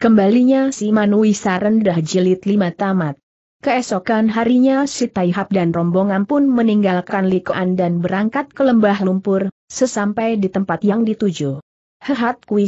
Kembalinya si Manuisa rendah jilid lima tamat. Keesokan harinya si Taihap dan rombongan pun meninggalkan Likoan dan berangkat ke lembah lumpur, sesampai di tempat yang dituju. Hehat Kui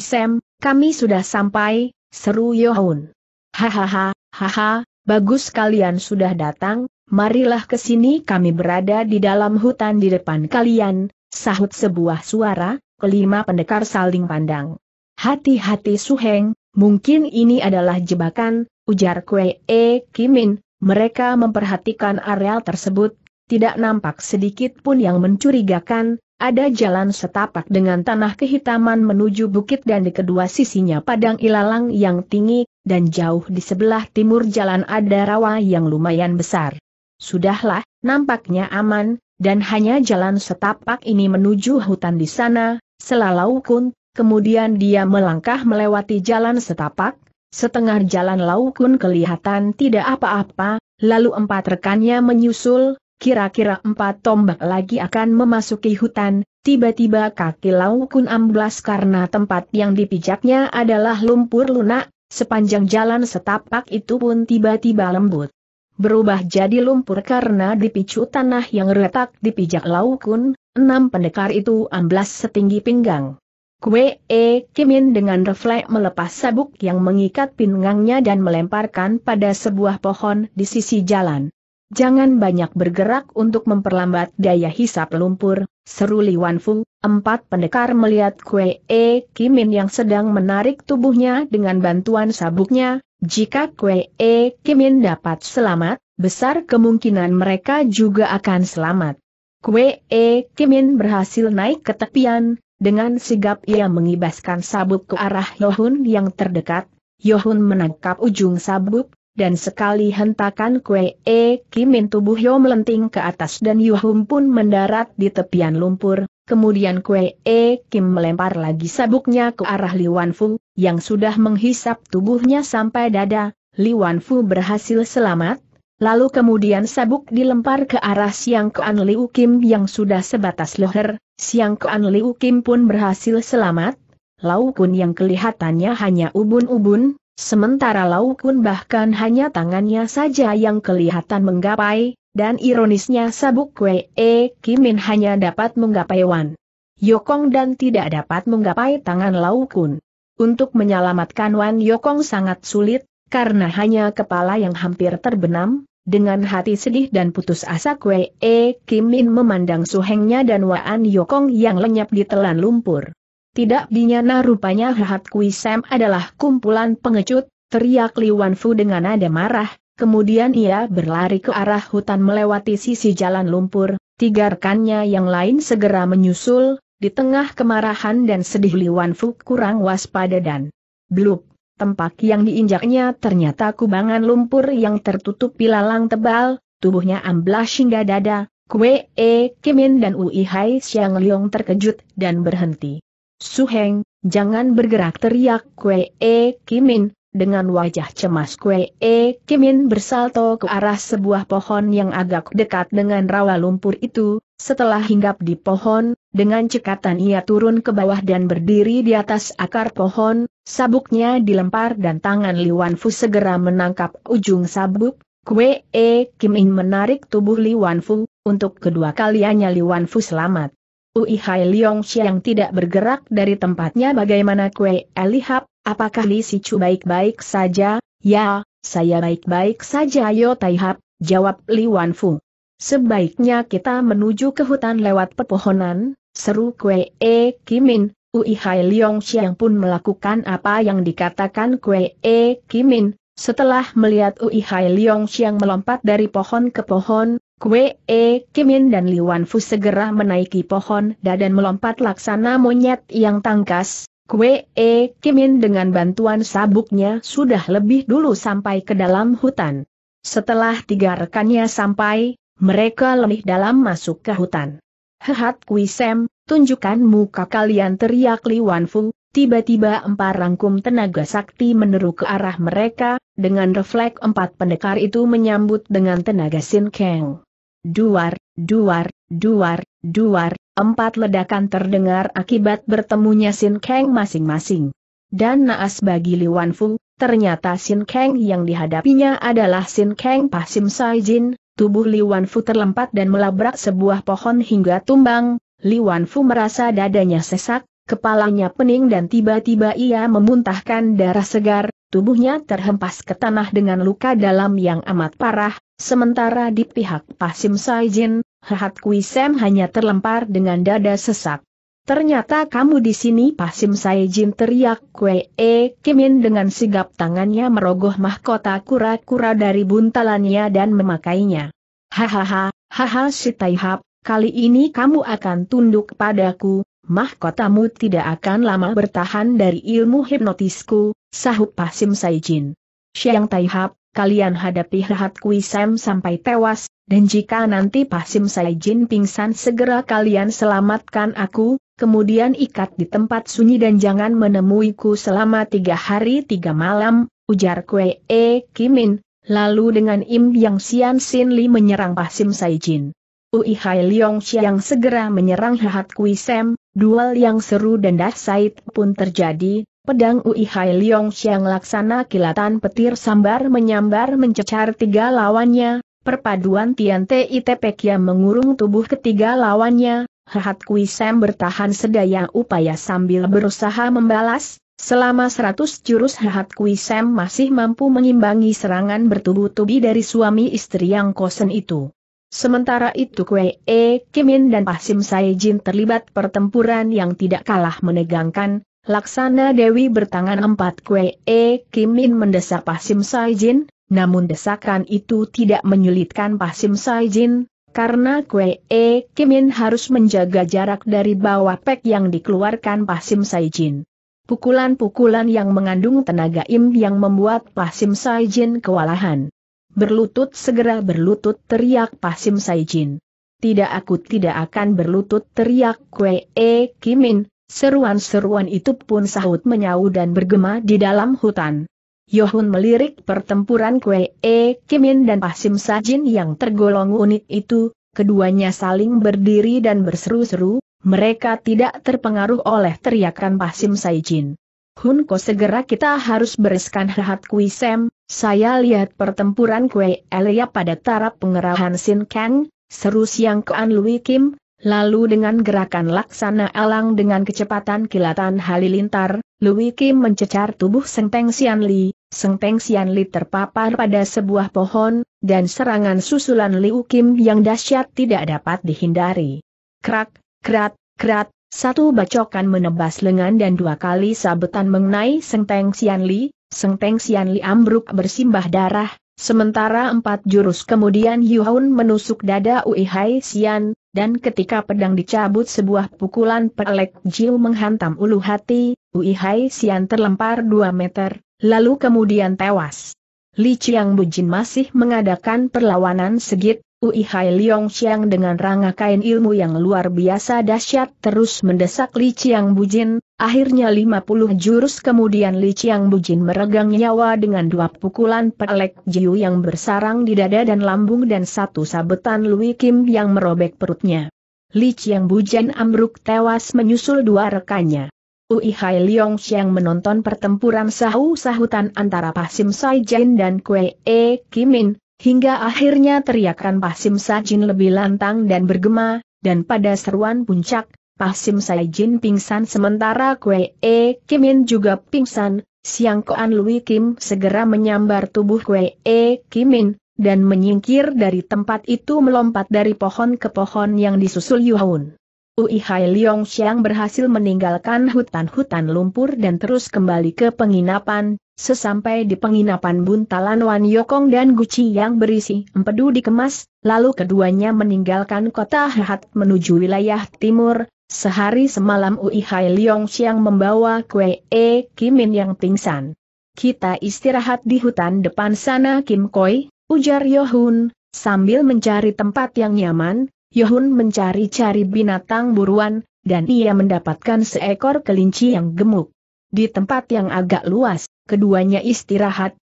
kami sudah sampai, seru Yohun. Hahaha, haha, bagus kalian sudah datang, marilah ke sini kami berada di dalam hutan di depan kalian, sahut sebuah suara, kelima pendekar saling pandang. Hati-hati Suheng, Mungkin ini adalah jebakan, ujar Kwe E. Kimin, mereka memperhatikan areal tersebut, tidak nampak sedikit pun yang mencurigakan, ada jalan setapak dengan tanah kehitaman menuju bukit dan di kedua sisinya padang ilalang yang tinggi, dan jauh di sebelah timur jalan ada rawa yang lumayan besar. Sudahlah, nampaknya aman, dan hanya jalan setapak ini menuju hutan di sana, selalau kun, kemudian dia melangkah melewati jalan setapak, setengah jalan Laukun kelihatan tidak apa-apa, lalu empat rekannya menyusul, kira-kira empat tombak lagi akan memasuki hutan, tiba-tiba kaki Laukun amblas karena tempat yang dipijaknya adalah lumpur lunak, sepanjang jalan setapak itu pun tiba-tiba lembut. Berubah jadi lumpur karena dipicu tanah yang retak dipijak Laukun, enam pendekar itu amblas setinggi pinggang. Kue E Kimin dengan refleks melepas sabuk yang mengikat pinggangnya dan melemparkan pada sebuah pohon di sisi jalan. Jangan banyak bergerak untuk memperlambat daya hisap lumpur, seru Li Wanfu. Empat pendekar melihat Kue E Kimin yang sedang menarik tubuhnya dengan bantuan sabuknya. Jika Kue E Kimin dapat selamat, besar kemungkinan mereka juga akan selamat. Kue E Kimin berhasil naik ke tepian, dengan sigap ia mengibaskan sabuk ke arah Yohun yang terdekat, Yohun menangkap ujung sabuk, dan sekali hentakan kue e kimin tubuh Yo melenting ke atas dan Yohun pun mendarat di tepian lumpur, kemudian kue e kim melempar lagi sabuknya ke arah Li Fu, yang sudah menghisap tubuhnya sampai dada, Li Fu berhasil selamat, lalu kemudian sabuk dilempar ke arah Siang Kean Liu Kim yang sudah sebatas leher, Siang Kuan Liu Kim pun berhasil selamat, Laukun yang kelihatannya hanya ubun-ubun, sementara Laukun bahkan hanya tangannya saja yang kelihatan menggapai, dan ironisnya sabuk kue E Kimin hanya dapat menggapai Wan Yokong dan tidak dapat menggapai tangan Laukun. Untuk menyelamatkan Wan Yokong sangat sulit, karena hanya kepala yang hampir terbenam, dengan hati sedih dan putus asa Kwe E Kim Min memandang suhengnya dan Waan Yokong yang lenyap di telan lumpur. Tidak dinyana rupanya Hahat Kui Sam adalah kumpulan pengecut, teriak Li Wanfu dengan nada marah, kemudian ia berlari ke arah hutan melewati sisi jalan lumpur, tiga rekannya yang lain segera menyusul, di tengah kemarahan dan sedih Li Wanfu kurang waspada dan blup tempat yang diinjaknya ternyata kubangan lumpur yang tertutup lalang tebal, tubuhnya amblas hingga dada, Kue E Kimin dan Ui Hai Xiang Leong terkejut dan berhenti. Suheng, jangan bergerak teriak Kue E Kimin, dengan wajah cemas Kue E Kimin bersalto ke arah sebuah pohon yang agak dekat dengan rawa lumpur itu, setelah hinggap di pohon, dengan cekatan ia turun ke bawah dan berdiri di atas akar pohon, sabuknya dilempar dan tangan Li Fu segera menangkap ujung sabuk. Kue E Kim In menarik tubuh Li Fu, untuk kedua kalinya Li Fu selamat. Ui Hai Leong yang tidak bergerak dari tempatnya bagaimana Kue E lihat, apakah Li Si Chu baik-baik saja? Ya, saya baik-baik saja ayo Hap, jawab Li Fu. Sebaiknya kita menuju ke hutan lewat pepohonan, Seru Kue E Kimin, Ui Hai Leong Xiang pun melakukan apa yang dikatakan Kue E Kimin. Setelah melihat Ui Hai Leong Xiang melompat dari pohon ke pohon, Kue E Kimin dan Li Wanfu segera menaiki pohon dan melompat laksana monyet yang tangkas. Kue E Kimin dengan bantuan sabuknya sudah lebih dulu sampai ke dalam hutan. Setelah tiga rekannya sampai, mereka lebih dalam masuk ke hutan. Hehat Kui Sem, tunjukkan muka kalian teriak Li Wanfu, tiba-tiba empat rangkum tenaga sakti meneru ke arah mereka, dengan refleks empat pendekar itu menyambut dengan tenaga Sin Kang. Duar, duar, duar, duar, empat ledakan terdengar akibat bertemunya Sin Kang masing-masing. Dan naas bagi Li Wanfu, ternyata Sin Kang yang dihadapinya adalah Sin Kang Pasim Jin, tubuh Li Wanfu terlempat dan melabrak sebuah pohon hingga tumbang, Li Wanfu merasa dadanya sesak, kepalanya pening dan tiba-tiba ia memuntahkan darah segar, tubuhnya terhempas ke tanah dengan luka dalam yang amat parah, sementara di pihak Pasim Saijin, Hahat Kui Sam hanya terlempar dengan dada sesak. Ternyata kamu di sini Pasim Saijin teriak Kwe e Kimin dengan sigap tangannya merogoh mahkota kura-kura dari buntalannya dan memakainya. Hahaha, haha si Taihap, kali ini kamu akan tunduk padaku, mahkotamu tidak akan lama bertahan dari ilmu hipnotisku, sahut Pasim Saijin. Siang Taihap, kalian hadapi Hahat Kui Sam sampai tewas, dan jika nanti Pasim Saijin pingsan segera kalian selamatkan aku, kemudian ikat di tempat sunyi dan jangan menemuiku selama tiga hari tiga malam, ujar Kwe E. Kimin, lalu dengan Im Yang Sian Sin Li menyerang Pasim Saijin. Ui Hai Leong Xiang segera menyerang Hahat Kui Sem, duel yang seru dan dahsyat pun terjadi, pedang Ui Hai Leong Xiang laksana kilatan petir sambar menyambar mencecar tiga lawannya, perpaduan Tian Titepek yang mengurung tubuh ketiga lawannya, Hahat Kui Sem bertahan sedaya upaya sambil berusaha membalas, Selama seratus jurus Hahat Kui Sem masih mampu mengimbangi serangan bertubuh tubi dari suami istri yang kosen itu. Sementara itu Kwe E Kimin dan Pasim Saijin terlibat pertempuran yang tidak kalah menegangkan, Laksana Dewi bertangan empat Kwe E Kimin mendesak Pasim Saijin, namun desakan itu tidak menyulitkan Pasim Saijin, karena Kwe E Kimin harus menjaga jarak dari bawah pek yang dikeluarkan Pasim Saijin. Pukulan-pukulan yang mengandung tenaga im yang membuat Pasim Saijin kewalahan. Berlutut segera berlutut teriak Pasim Saijin. Tidak aku tidak akan berlutut teriak Kwee E Kimin, seruan-seruan itu pun sahut menyau dan bergema di dalam hutan. Yohun melirik pertempuran Kwee E Kimin dan Pasim Saijin yang tergolong unik itu, keduanya saling berdiri dan berseru-seru, mereka tidak terpengaruh oleh teriakan Pasim Saijin. Hunko segera kita harus bereskan Hahat kuisem, saya lihat pertempuran Kue Elia pada taraf pengerahan Sin Kang, seru siang Kean Lui Kim, lalu dengan gerakan laksana alang dengan kecepatan kilatan halilintar, Lui Kim mencecar tubuh Seng Peng Sian Li, Seng Peng Sian Li terpapar pada sebuah pohon, dan serangan susulan Liu Kim yang dahsyat tidak dapat dihindari. Krak, krat, krat, satu bacokan menebas lengan dan dua kali sabetan mengenai Seng Peng Sian Li, Seng Peng Sian Li ambruk bersimbah darah, sementara empat jurus kemudian Yu Haun menusuk dada Ui Hai Xian, dan ketika pedang dicabut sebuah pukulan pelek Jiu menghantam ulu hati, Ui Hai Xian terlempar dua meter, lalu kemudian tewas. Li Chiang Bujin masih mengadakan perlawanan segit, Ui Hai Leong Xiang dengan rangkaian ilmu yang luar biasa dahsyat terus mendesak Li Chiang Bujin, akhirnya 50 jurus kemudian Li Chiang Bujin meregang nyawa dengan dua pukulan pelek Jiu yang bersarang di dada dan lambung dan satu sabetan Lui Kim yang merobek perutnya. Li Chiang Bujin ambruk tewas menyusul dua rekannya. Ui Hai Leong Xiang menonton pertempuran sahu-sahutan antara Pasim Sai Jin dan Kwee E Kimin, Hingga akhirnya teriakan Pasim Sajin lebih lantang dan bergema, dan pada seruan puncak, Pasim Sajin pingsan sementara Kwe E Kimin juga pingsan, Siang Koan Lui Kim segera menyambar tubuh Kwe E Kimin, dan menyingkir dari tempat itu melompat dari pohon ke pohon yang disusul Yuhaun. Ui Hai Leong Xiang berhasil meninggalkan hutan-hutan lumpur dan terus kembali ke penginapan, sesampai di penginapan buntalan Wan Yokong dan Guci yang berisi empedu dikemas, lalu keduanya meninggalkan kota Hat menuju wilayah timur, sehari semalam Ui Hai Leong Xiang membawa kue E Kimin yang pingsan. Kita istirahat di hutan depan sana Kim Koi, ujar Yohun, sambil mencari tempat yang nyaman, Yohun mencari-cari binatang buruan, dan ia mendapatkan seekor kelinci yang gemuk. Di tempat yang agak luas, keduanya istirahat,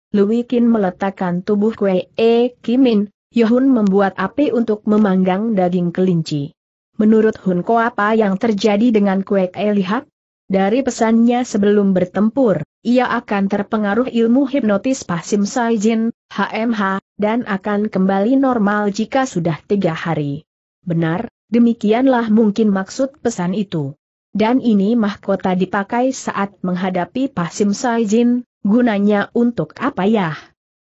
Kin meletakkan tubuh Kwe E Kimin, Yohun membuat api untuk memanggang daging kelinci. Menurut Hunko apa yang terjadi dengan Kwe E Lihat? Dari pesannya sebelum bertempur, ia akan terpengaruh ilmu hipnotis Pasim Saijin, HMH, dan akan kembali normal jika sudah tiga hari. Benar, demikianlah mungkin maksud pesan itu. Dan ini mahkota dipakai saat menghadapi Pasim saizin, gunanya untuk apa ya?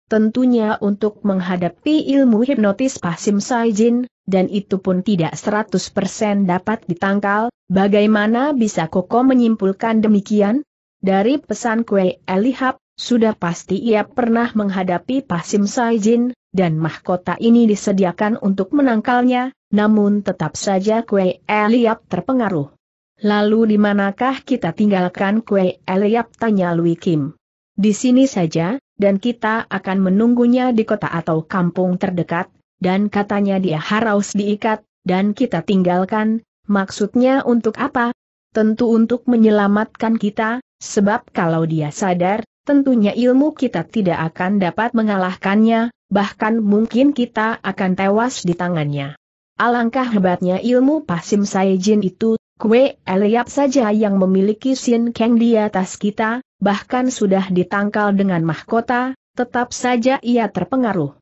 Tentunya untuk menghadapi ilmu hipnotis Pasim saizin, dan itu pun tidak 100% dapat ditangkal, bagaimana bisa Koko menyimpulkan demikian? Dari pesan kue Elihab, sudah pasti ia pernah menghadapi Pasim saizin, dan mahkota ini disediakan untuk menangkalnya, namun tetap saja kue Eliap terpengaruh. Lalu di manakah kita tinggalkan kue Eliap tanya Lui Kim. Di sini saja, dan kita akan menunggunya di kota atau kampung terdekat, dan katanya dia harus diikat, dan kita tinggalkan, maksudnya untuk apa? Tentu untuk menyelamatkan kita, sebab kalau dia sadar, tentunya ilmu kita tidak akan dapat mengalahkannya, bahkan mungkin kita akan tewas di tangannya. Alangkah hebatnya ilmu pasim saijin itu, kue eliap saja yang memiliki sin keng di atas kita, bahkan sudah ditangkal dengan mahkota, tetap saja ia terpengaruh.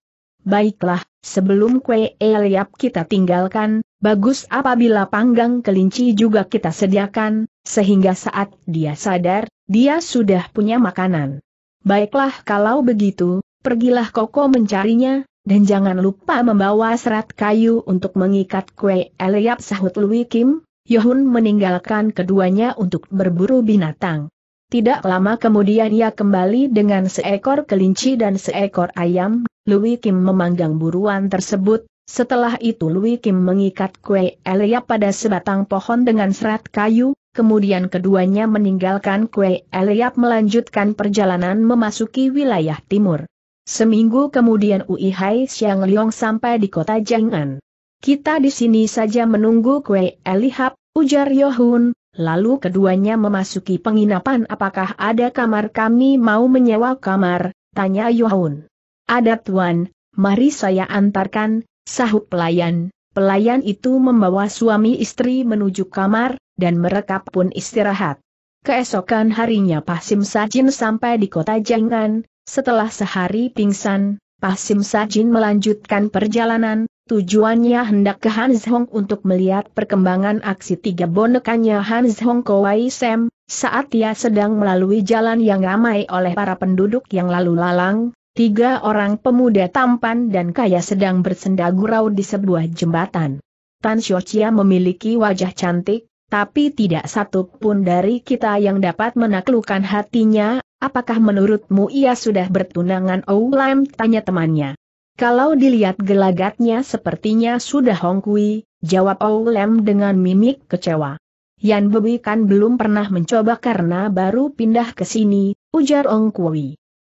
Baiklah, sebelum kue eliap kita tinggalkan, bagus apabila panggang kelinci juga kita sediakan, sehingga saat dia sadar, dia sudah punya makanan. Baiklah kalau begitu, pergilah Koko mencarinya, dan jangan lupa membawa serat kayu untuk mengikat kue Eliap sahut Lui Kim, Yohun meninggalkan keduanya untuk berburu binatang. Tidak lama kemudian ia kembali dengan seekor kelinci dan seekor ayam, Lui Kim memanggang buruan tersebut, setelah itu Lui Kim mengikat kue Eliap pada sebatang pohon dengan serat kayu, kemudian keduanya meninggalkan kue Eliap melanjutkan perjalanan memasuki wilayah timur. Seminggu kemudian Ui Hai Xiang Liong sampai di kota Jang'an. Kita di sini saja menunggu kue Elihap, ujar Yohun, lalu keduanya memasuki penginapan apakah ada kamar kami mau menyewa kamar, tanya Yohun. Ada tuan, mari saya antarkan, sahut pelayan. Pelayan itu membawa suami istri menuju kamar, dan mereka pun istirahat. Keesokan harinya Pasim Sajin sampai di kota Jang'an, setelah sehari pingsan, Pasim Sajin melanjutkan perjalanan, tujuannya hendak ke Hans Hong untuk melihat perkembangan aksi tiga bonekanya Hans Hong Kowai Sam, saat ia sedang melalui jalan yang ramai oleh para penduduk yang lalu lalang, tiga orang pemuda tampan dan kaya sedang bersenda gurau di sebuah jembatan. Tan Xiaochia memiliki wajah cantik, tapi tidak satu pun dari kita yang dapat menaklukkan hatinya, Apakah menurutmu ia sudah bertunangan Oh Lam tanya temannya. Kalau dilihat gelagatnya sepertinya sudah hongkui, jawab Oh Lam dengan mimik kecewa. Yan Bebi kan belum pernah mencoba karena baru pindah ke sini, ujar Ong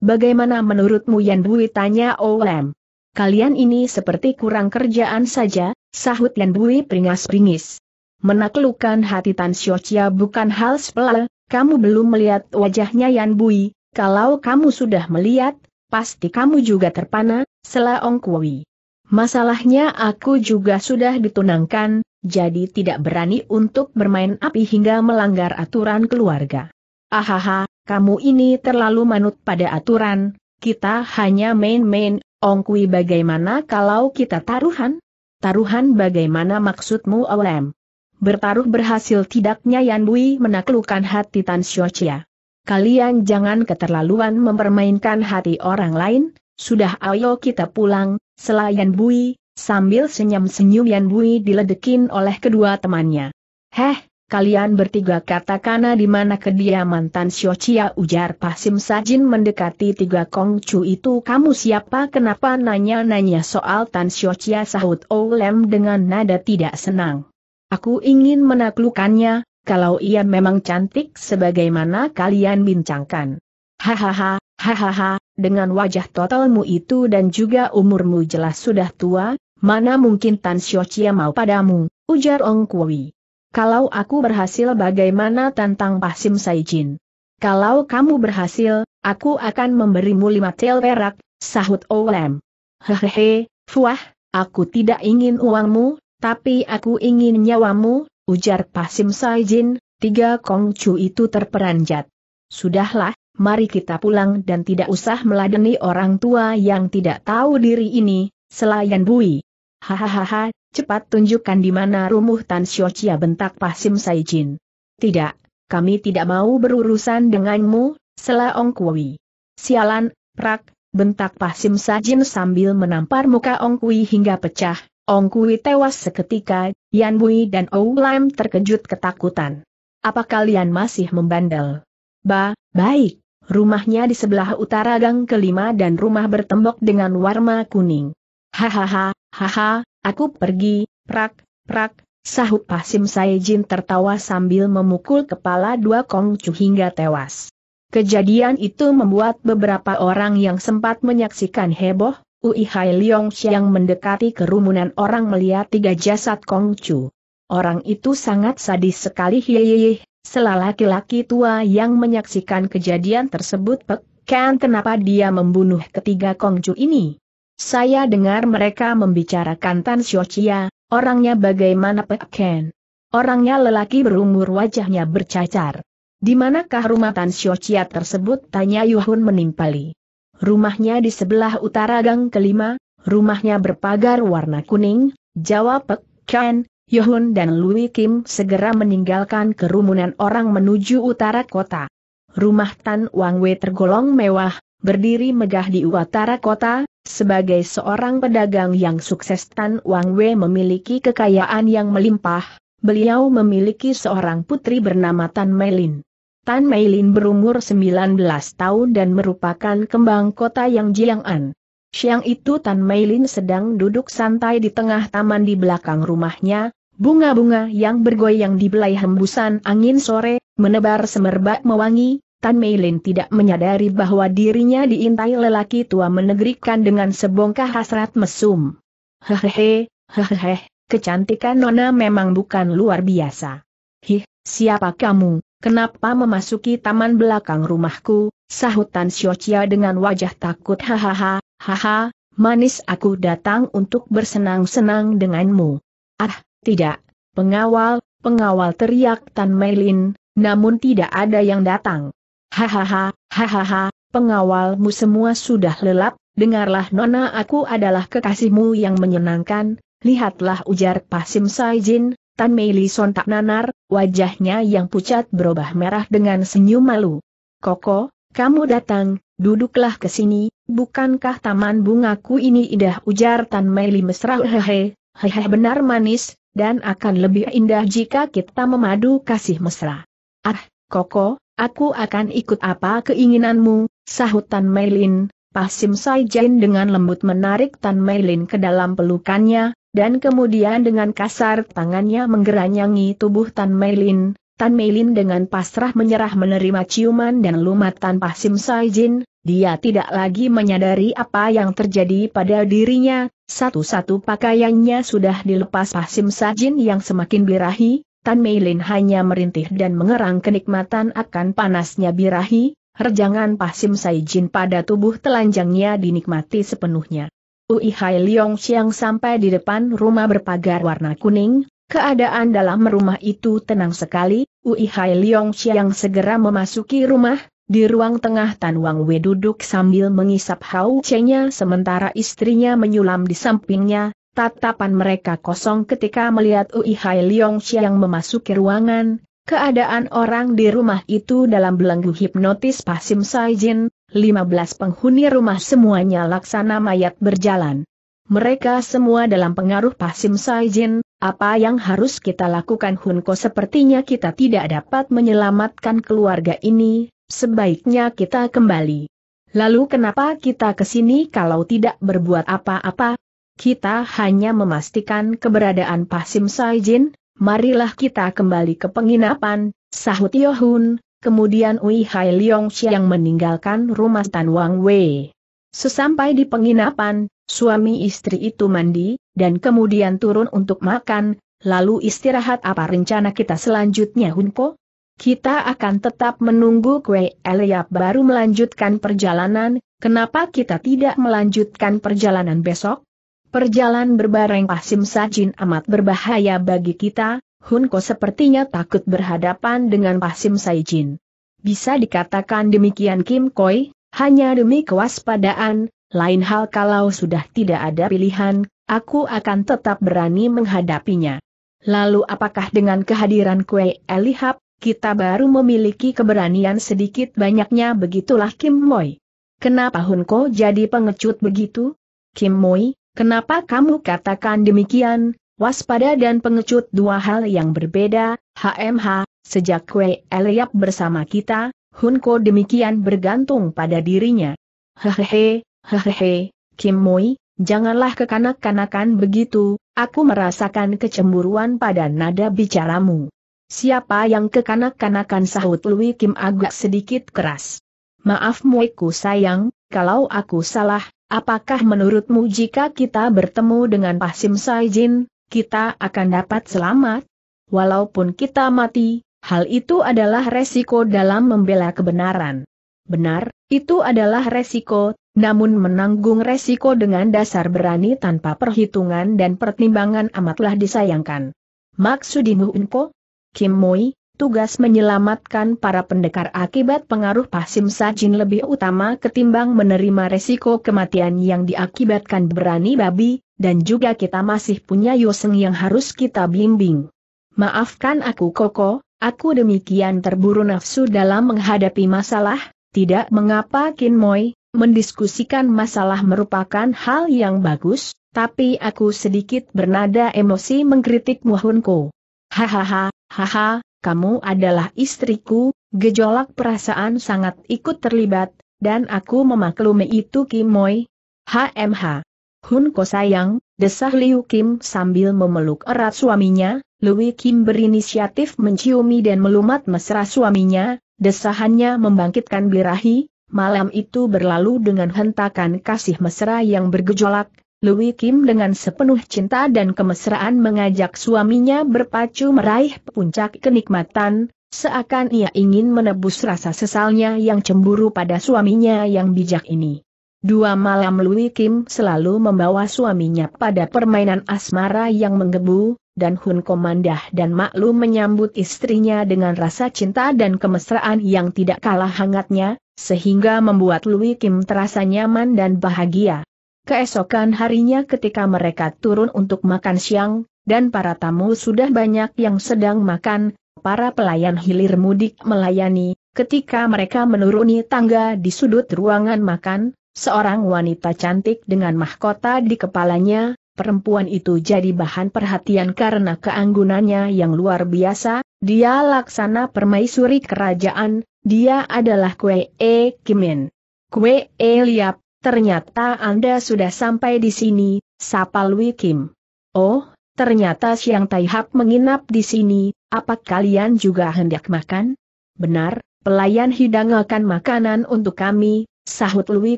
Bagaimana menurutmu Yan Bui tanya Oh Lam. Kalian ini seperti kurang kerjaan saja, sahut Yan Bui peringas peringis Menaklukkan hati Tan Xiao bukan hal sepele, kamu belum melihat wajahnya Yan Bui, kalau kamu sudah melihat, pasti kamu juga terpana, selaong kui. Masalahnya aku juga sudah ditunangkan, jadi tidak berani untuk bermain api hingga melanggar aturan keluarga. Ahaha, kamu ini terlalu manut pada aturan, kita hanya main-main, ongkui bagaimana kalau kita taruhan? Taruhan bagaimana maksudmu Olem? Bertaruh berhasil tidaknya Yan Bui menaklukkan hati Tan Xiochia. Kalian jangan keterlaluan mempermainkan hati orang lain, sudah ayo kita pulang, selayan Bui, sambil senyum-senyum Yan Bui diledekin oleh kedua temannya. Heh, kalian bertiga katakana di mana kediaman Tan Xiochia ujar Pasim Sajin mendekati tiga kongcu itu kamu siapa kenapa nanya-nanya soal Tan Xiochia sahut Olem dengan nada tidak senang. Aku ingin menaklukkannya, kalau ia memang cantik sebagaimana kalian bincangkan. Hahaha, hahaha, dengan wajah totalmu itu dan juga umurmu jelas sudah tua, mana mungkin Tan Chia mau padamu, ujar Ong Kui. Kalau aku berhasil bagaimana tentang Pasim Saijin? Kalau kamu berhasil, aku akan memberimu lima tel perak, sahut Olem. Hehehe, fuah, aku tidak ingin uangmu, tapi aku ingin nyawamu, ujar Pasim Saijin, tiga Kongcu itu terperanjat. Sudahlah, mari kita pulang dan tidak usah meladeni orang tua yang tidak tahu diri ini, selayan Bui. Hahaha, cepat tunjukkan di mana rumuh Tan Xiochia bentak Pasim Saijin. Tidak, kami tidak mau berurusan denganmu, selaong Kui. Sialan, prak, bentak Pasim Sajin sambil menampar muka Ong Kui hingga pecah, Ong Kui tewas seketika, Yan Bui dan Ou Lam terkejut ketakutan. Apa kalian masih membandel? Ba, baik. Rumahnya di sebelah utara gang kelima dan rumah bertembok dengan warna kuning. Hahaha, haha, aku pergi, prak, prak, sahut Pasim Saijin tertawa sambil memukul kepala dua kongcu hingga tewas. Kejadian itu membuat beberapa orang yang sempat menyaksikan heboh, Ui Hai Leong Xiang mendekati kerumunan orang melihat tiga jasad Kong Chu. Orang itu sangat sadis sekali hihihi, selah laki laki tua yang menyaksikan kejadian tersebut pek kan kenapa dia membunuh ketiga kongcu ini? Saya dengar mereka membicarakan Tan Xiochia, orangnya bagaimana Pek Ken. Orangnya lelaki berumur wajahnya bercacar. Di manakah rumah Tan Xiochia tersebut? Tanya Yuhun menimpali rumahnya di sebelah utara gang kelima, rumahnya berpagar warna kuning, jawab Pek Ken, Yohun dan Louis Kim segera meninggalkan kerumunan orang menuju utara kota. Rumah Tan Wang Wei tergolong mewah, berdiri megah di utara kota, sebagai seorang pedagang yang sukses Tan Wang Wei memiliki kekayaan yang melimpah, beliau memiliki seorang putri bernama Tan Melin. Tan Meilin berumur 19 tahun dan merupakan kembang kota yang Jiang'an. Siang itu Tan Meilin sedang duduk santai di tengah taman di belakang rumahnya, bunga-bunga yang bergoyang di belai hembusan angin sore, menebar semerbak mewangi, Tan Meilin tidak menyadari bahwa dirinya diintai lelaki tua menegrikan dengan sebongkah hasrat mesum. Hehehe, hehehe, kecantikan Nona memang bukan luar biasa. Hih, siapa kamu? Kenapa memasuki taman belakang rumahku? Sahutan Tan dengan wajah takut hahaha, haha, manis aku datang untuk bersenang-senang denganmu. Ah, tidak, pengawal, pengawal teriak Tan Meilin, namun tidak ada yang datang. Hahaha, hahaha, pengawalmu semua sudah lelap, dengarlah nona aku adalah kekasihmu yang menyenangkan, lihatlah ujar Pasim Saijin, Tan Li sontak nanar, wajahnya yang pucat berubah merah dengan senyum malu. Koko, kamu datang, duduklah ke sini, bukankah taman bungaku ini indah ujar Tan Li mesra hehe, hehe benar manis, dan akan lebih indah jika kita memadu kasih mesra. Ah, Koko, aku akan ikut apa keinginanmu, sahut Tan Lin. Pasim Jain dengan lembut menarik Tan Lin ke dalam pelukannya, dan kemudian dengan kasar tangannya menggeranyangi tubuh Tan Meilin, Tan Meilin dengan pasrah menyerah menerima ciuman dan lumatan Pasim Jin. dia tidak lagi menyadari apa yang terjadi pada dirinya, satu-satu pakaiannya sudah dilepas Pasim Jin yang semakin birahi, Tan Meilin hanya merintih dan mengerang kenikmatan akan panasnya birahi, Rejangan pasim Jin pada tubuh telanjangnya dinikmati sepenuhnya. Ui Hai Leong Xiang sampai di depan rumah berpagar warna kuning, keadaan dalam rumah itu tenang sekali, Ui Hai Leong Xiang segera memasuki rumah, di ruang tengah Tan Wang Wei duduk sambil mengisap hau nya sementara istrinya menyulam di sampingnya, tatapan mereka kosong ketika melihat Ui Hai Leong Xiang memasuki ruangan, keadaan orang di rumah itu dalam belenggu hipnotis Pasim Saijin, 15 penghuni rumah semuanya laksana mayat berjalan. Mereka semua dalam pengaruh Pasim Saijin, apa yang harus kita lakukan Hunko sepertinya kita tidak dapat menyelamatkan keluarga ini, sebaiknya kita kembali. Lalu kenapa kita ke sini kalau tidak berbuat apa-apa? Kita hanya memastikan keberadaan Pasim Saijin, marilah kita kembali ke penginapan, sahut Yohun, kemudian Ui Hai Leong Xiang meninggalkan rumah Tan Wang Wei. Sesampai di penginapan, suami istri itu mandi, dan kemudian turun untuk makan, lalu istirahat apa rencana kita selanjutnya Hunpo? Kita akan tetap menunggu kue Eliap baru melanjutkan perjalanan, kenapa kita tidak melanjutkan perjalanan besok? Perjalanan berbareng Pasim Sajin amat berbahaya bagi kita, Hunko sepertinya takut berhadapan dengan Pasim Saijin. Bisa dikatakan demikian Kim Koi, hanya demi kewaspadaan, lain hal kalau sudah tidak ada pilihan, aku akan tetap berani menghadapinya. Lalu apakah dengan kehadiran Kue Elihap, kita baru memiliki keberanian sedikit banyaknya begitulah Kim Moi. Kenapa Hunko jadi pengecut begitu? Kim Moi, kenapa kamu katakan demikian, Waspada dan pengecut dua hal yang berbeda, HMH, sejak Wei Eliap bersama kita, Hunko demikian bergantung pada dirinya. Hehehe, hehehe, Kim Mui, janganlah kekanak-kanakan begitu, aku merasakan kecemburuan pada nada bicaramu. Siapa yang kekanak-kanakan sahut Lui Kim agak sedikit keras. Maaf Moiku sayang, kalau aku salah, apakah menurutmu jika kita bertemu dengan Pasim Saijin, kita akan dapat selamat. Walaupun kita mati, hal itu adalah resiko dalam membela kebenaran. Benar, itu adalah resiko, namun menanggung resiko dengan dasar berani tanpa perhitungan dan pertimbangan amatlah disayangkan. Maksudinu Unko? Kim Moi, tugas menyelamatkan para pendekar akibat pengaruh Pasim Sajin lebih utama ketimbang menerima resiko kematian yang diakibatkan berani babi, dan juga kita masih punya Yoseng yang harus kita bimbing. Maafkan aku Koko, aku demikian terburu nafsu dalam menghadapi masalah, tidak mengapa Kin Moi, mendiskusikan masalah merupakan hal yang bagus, tapi aku sedikit bernada emosi mengkritik Muhunko. Hahaha, haha, kamu adalah istriku, gejolak perasaan sangat ikut terlibat, dan aku memaklumi itu Kim Moi. HMH. Hun Ko sayang, desah Liu Kim sambil memeluk erat suaminya, Louis Kim berinisiatif menciumi dan melumat mesra suaminya, desahannya membangkitkan birahi, malam itu berlalu dengan hentakan kasih mesra yang bergejolak, Louis Kim dengan sepenuh cinta dan kemesraan mengajak suaminya berpacu meraih puncak kenikmatan, seakan ia ingin menebus rasa sesalnya yang cemburu pada suaminya yang bijak ini. Dua malam Louis Kim selalu membawa suaminya pada permainan asmara yang menggebu, dan Hun Komandah dan Maklum menyambut istrinya dengan rasa cinta dan kemesraan yang tidak kalah hangatnya, sehingga membuat Louis Kim terasa nyaman dan bahagia. Keesokan harinya ketika mereka turun untuk makan siang, dan para tamu sudah banyak yang sedang makan, para pelayan hilir mudik melayani, ketika mereka menuruni tangga di sudut ruangan makan, seorang wanita cantik dengan mahkota di kepalanya, perempuan itu jadi bahan perhatian karena keanggunannya yang luar biasa, dia laksana permaisuri kerajaan, dia adalah Kwee Kimin. Kue Liap, ternyata Anda sudah sampai di sini, sapa Lui Kim. Oh, ternyata Siang Tai Hap menginap di sini, apa kalian juga hendak makan? Benar, pelayan hidangkan makanan untuk kami, sahut Lui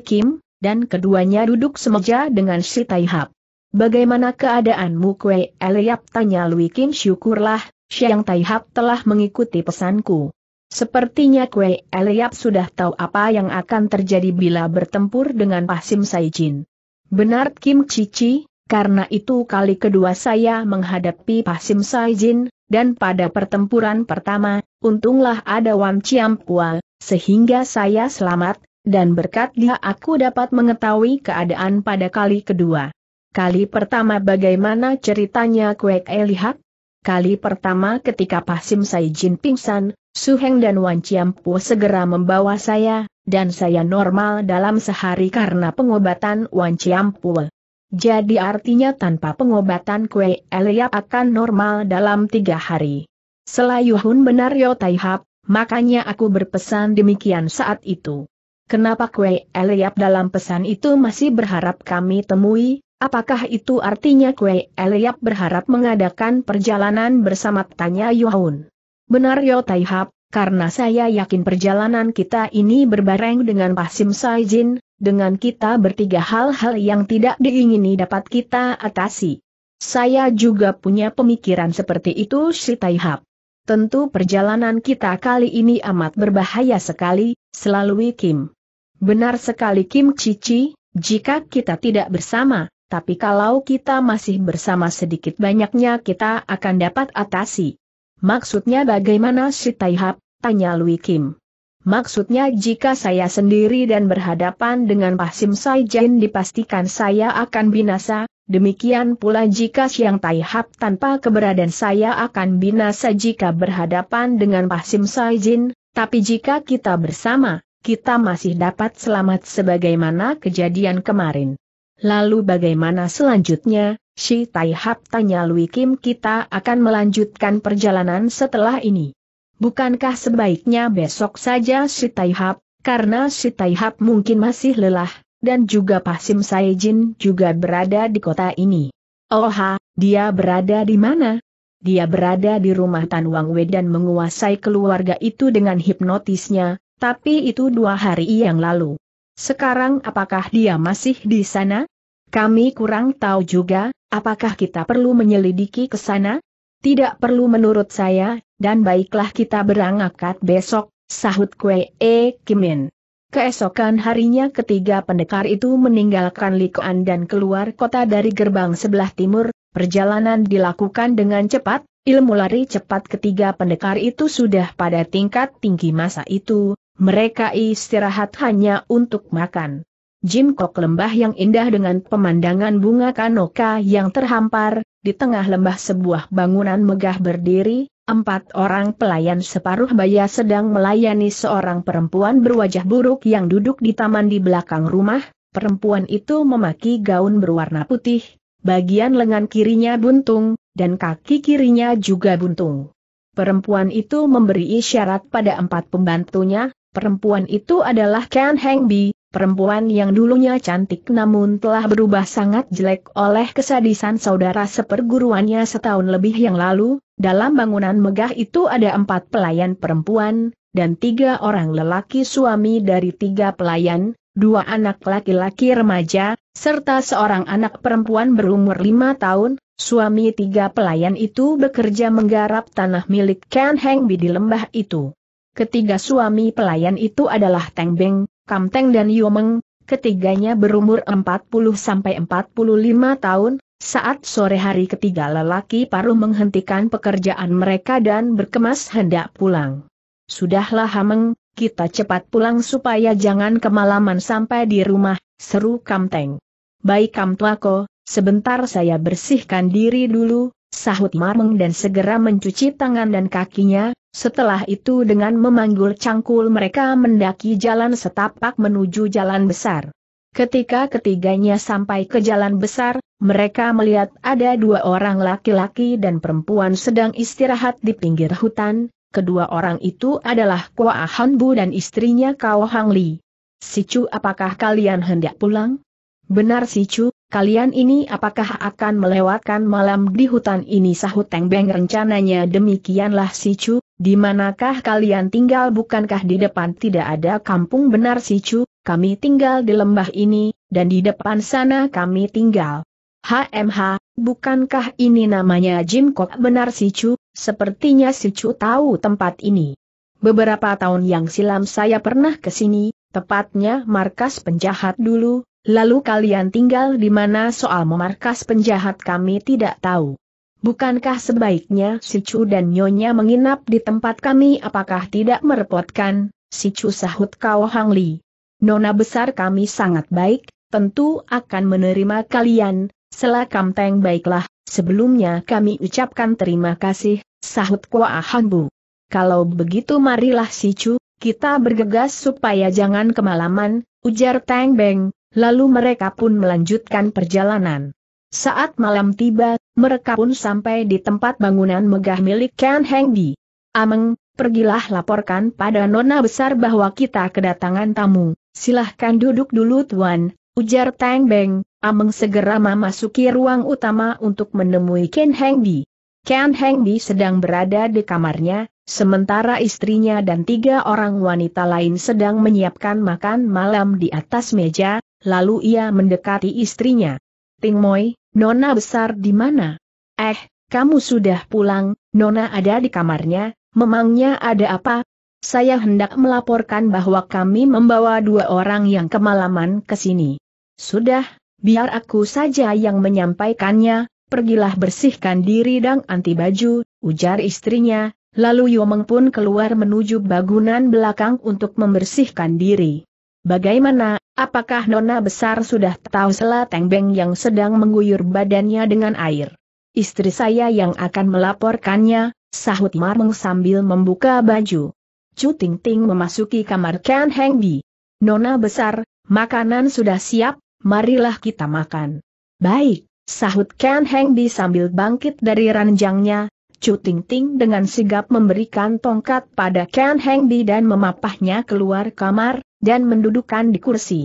Kim, dan keduanya duduk semeja dengan si Tai Hap. Bagaimana keadaanmu kue Eliap tanya Lui Kim syukurlah, Siang Tai Hap telah mengikuti pesanku. Sepertinya Kue Eliap sudah tahu apa yang akan terjadi bila bertempur dengan Pasim Saijin. Benar Kim Cici, karena itu kali kedua saya menghadapi Pasim Saijin, dan pada pertempuran pertama, untunglah ada Wan Chiampua, sehingga saya selamat, dan berkat dia aku dapat mengetahui keadaan pada kali kedua. Kali pertama bagaimana ceritanya Kue Eliap? Kali pertama ketika Pasim Saijin pingsan, Su Heng dan Wan Chiampu segera membawa saya, dan saya normal dalam sehari karena pengobatan Wan Chiampu. Jadi artinya tanpa pengobatan kue Elia akan normal dalam tiga hari. Selayuhun benar Yo Hap, makanya aku berpesan demikian saat itu. Kenapa kue Eliap dalam pesan itu masih berharap kami temui? Apakah itu artinya kue Eliap berharap mengadakan perjalanan bersama tanya Yohun? Benar Yo Hap, karena saya yakin perjalanan kita ini berbareng dengan Pasim Jin, dengan kita bertiga hal-hal yang tidak diingini dapat kita atasi. Saya juga punya pemikiran seperti itu si Hap. Tentu perjalanan kita kali ini amat berbahaya sekali, selalu Kim. Benar sekali Kim Cici, jika kita tidak bersama, tapi kalau kita masih bersama sedikit banyaknya kita akan dapat atasi. Maksudnya bagaimana si Taihap? Tanya Lui Kim. Maksudnya jika saya sendiri dan berhadapan dengan Sai Saijin dipastikan saya akan binasa, demikian pula jika Siang Taihap tanpa keberadaan saya akan binasa jika berhadapan dengan Sai Saijin. tapi jika kita bersama, kita masih dapat selamat sebagaimana kejadian kemarin. Lalu bagaimana selanjutnya, Shi Taihap tanya Lui Kim kita akan melanjutkan perjalanan setelah ini. Bukankah sebaiknya besok saja Shi Taihap, karena Shi Taihap mungkin masih lelah, dan juga Pasim Saijin juga berada di kota ini. Oha, oh, dia berada di mana? Dia berada di rumah Tan Wang Wei dan menguasai keluarga itu dengan hipnotisnya, tapi itu dua hari yang lalu. Sekarang apakah dia masih di sana? Kami kurang tahu juga, apakah kita perlu menyelidiki ke sana? Tidak perlu menurut saya, dan baiklah kita berangkat besok, sahut Kwe E. Kimin. Keesokan harinya ketiga pendekar itu meninggalkan Likuan dan keluar kota dari gerbang sebelah timur, perjalanan dilakukan dengan cepat, ilmu lari cepat ketiga pendekar itu sudah pada tingkat tinggi masa itu, mereka istirahat hanya untuk makan. Jimkok lembah yang indah dengan pemandangan bunga kanoka yang terhampar, di tengah lembah sebuah bangunan megah berdiri, empat orang pelayan separuh baya sedang melayani seorang perempuan berwajah buruk yang duduk di taman di belakang rumah, perempuan itu memaki gaun berwarna putih, bagian lengan kirinya buntung, dan kaki kirinya juga buntung. Perempuan itu memberi isyarat pada empat pembantunya, Perempuan itu adalah Ken Heng Bi, perempuan yang dulunya cantik namun telah berubah sangat jelek oleh kesadisan saudara seperguruannya setahun lebih yang lalu, dalam bangunan megah itu ada empat pelayan perempuan, dan tiga orang lelaki suami dari tiga pelayan, dua anak laki-laki remaja, serta seorang anak perempuan berumur lima tahun, suami tiga pelayan itu bekerja menggarap tanah milik Ken Heng Bi di lembah itu. Ketiga suami pelayan itu adalah Teng Beng, Kam Teng dan Yomeng, ketiganya berumur 40-45 tahun, saat sore hari ketiga lelaki paruh menghentikan pekerjaan mereka dan berkemas hendak pulang. Sudahlah Hameng, kita cepat pulang supaya jangan kemalaman sampai di rumah, seru Kam Teng. Baik Kam Tuako, sebentar saya bersihkan diri dulu, sahut Marmeng dan segera mencuci tangan dan kakinya, setelah itu dengan memanggul cangkul mereka mendaki jalan setapak menuju jalan besar. Ketika ketiganya sampai ke jalan besar, mereka melihat ada dua orang laki-laki dan perempuan sedang istirahat di pinggir hutan, kedua orang itu adalah Kua Hanbu dan istrinya Kao Hang Li. Sicu apakah kalian hendak pulang? Benar si Chu, kalian ini apakah akan melewatkan malam di hutan ini sahut Teng Beng rencananya demikianlah si Chu. di manakah kalian tinggal bukankah di depan tidak ada kampung benar si Chu, kami tinggal di lembah ini, dan di depan sana kami tinggal. HMH, bukankah ini namanya Jim Kok benar si Chu? sepertinya si Chu tahu tempat ini. Beberapa tahun yang silam saya pernah ke sini, tepatnya markas penjahat dulu, Lalu kalian tinggal di mana soal memarkas penjahat kami tidak tahu. Bukankah sebaiknya si Chu dan Nyonya menginap di tempat kami apakah tidak merepotkan, si Chu sahut Kau Hang Li. Nona besar kami sangat baik, tentu akan menerima kalian, selakam teng baiklah, sebelumnya kami ucapkan terima kasih, sahut Kua Ahang Bu. Kalau begitu marilah si Chu, kita bergegas supaya jangan kemalaman, ujar Tang Beng, Lalu mereka pun melanjutkan perjalanan. Saat malam tiba, mereka pun sampai di tempat bangunan megah milik Ken Hengdi. Ameng, pergilah laporkan pada nona besar bahwa kita kedatangan tamu. Silahkan duduk dulu tuan, ujar Tang Beng. Ameng segera memasuki ruang utama untuk menemui Ken Hengdi. Ken Hengdi sedang berada di kamarnya, sementara istrinya dan tiga orang wanita lain sedang menyiapkan makan malam di atas meja, Lalu ia mendekati istrinya. Ting Moi, Nona besar di mana? Eh, kamu sudah pulang, Nona ada di kamarnya, memangnya ada apa? Saya hendak melaporkan bahwa kami membawa dua orang yang kemalaman ke sini. Sudah, biar aku saja yang menyampaikannya, pergilah bersihkan diri dan anti baju, ujar istrinya, lalu Yomeng pun keluar menuju bangunan belakang untuk membersihkan diri. Bagaimana, Apakah Nona Besar sudah tahu Selateng Beng yang sedang mengguyur badannya dengan air? Istri saya yang akan melaporkannya, sahut Marmeng sambil membuka baju. Chu Ting Ting memasuki kamar Ken Heng Bi. Nona Besar, makanan sudah siap, marilah kita makan. Baik, sahut Ken Heng Bi sambil bangkit dari ranjangnya, Chu Ting Ting dengan sigap memberikan tongkat pada Ken Heng Bi dan memapahnya keluar kamar, dan mendudukkan di kursi.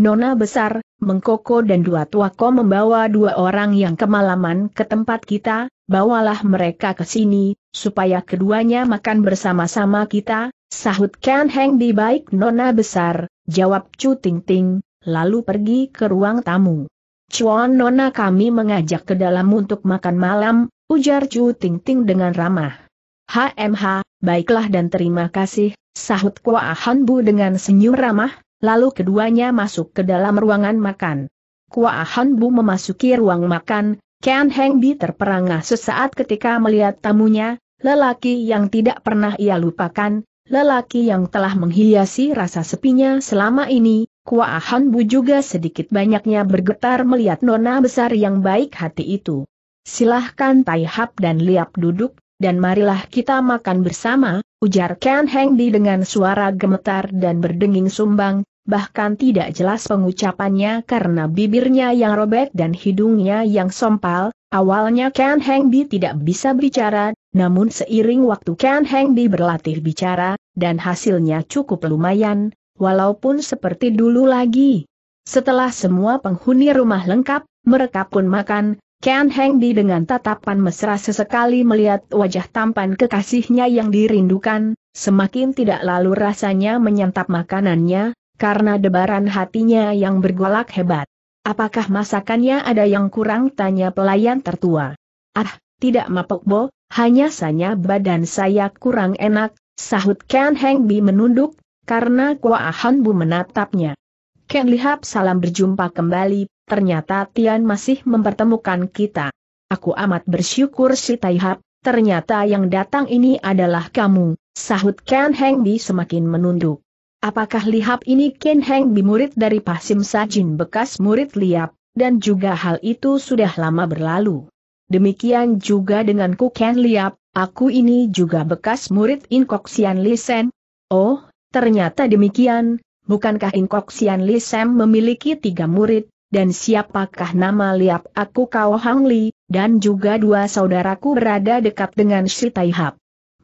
Nona besar, Mengkoko dan dua tuako membawa dua orang yang kemalaman ke tempat kita, bawalah mereka ke sini, supaya keduanya makan bersama-sama kita, sahut Ken Heng di baik nona besar, jawab Chu Ting Ting, lalu pergi ke ruang tamu. Cuan nona kami mengajak ke dalam untuk makan malam, ujar Chu Ting Ting dengan ramah. HMH, baiklah dan terima kasih, Sahut Kua Hanbu dengan senyum ramah, lalu keduanya masuk ke dalam ruangan makan. Kua Hanbu memasuki ruang makan, Ken Heng Bi terperangah sesaat ketika melihat tamunya, lelaki yang tidak pernah ia lupakan, lelaki yang telah menghiasi rasa sepinya selama ini, Kua Hanbu juga sedikit banyaknya bergetar melihat nona besar yang baik hati itu. Silahkan Tai Hap dan Liap duduk, dan marilah kita makan bersama, ujar Ken Heng dengan suara gemetar dan berdenging sumbang, bahkan tidak jelas pengucapannya karena bibirnya yang robek dan hidungnya yang sompal, awalnya Ken Heng tidak bisa bicara, namun seiring waktu Ken Heng berlatih bicara, dan hasilnya cukup lumayan, walaupun seperti dulu lagi. Setelah semua penghuni rumah lengkap, mereka pun makan, Ken Hengbi dengan tatapan mesra sesekali melihat wajah tampan kekasihnya yang dirindukan, semakin tidak lalu rasanya menyantap makanannya, karena debaran hatinya yang bergolak hebat. Apakah masakannya ada yang kurang tanya pelayan tertua. Ah, tidak mapok bo, hanya saja badan saya kurang enak, sahut Ken Hengbi menunduk, karena Ahan Bu menatapnya. Ken Lihap salam berjumpa kembali, ternyata Tian masih mempertemukan kita. Aku amat bersyukur si Taihap, ternyata yang datang ini adalah kamu, sahut Ken Heng Bi semakin menunduk. Apakah Lihap ini Ken Heng Bi murid dari Pasim Sajin bekas murid Liap, dan juga hal itu sudah lama berlalu. Demikian juga denganku Ken Liap, aku ini juga bekas murid Inkoksian Lisen. Oh, ternyata demikian, bukankah Inkok Sian Li Sam memiliki tiga murid, dan siapakah nama liap aku Kao Hang Li, dan juga dua saudaraku berada dekat dengan Si Tai Hap.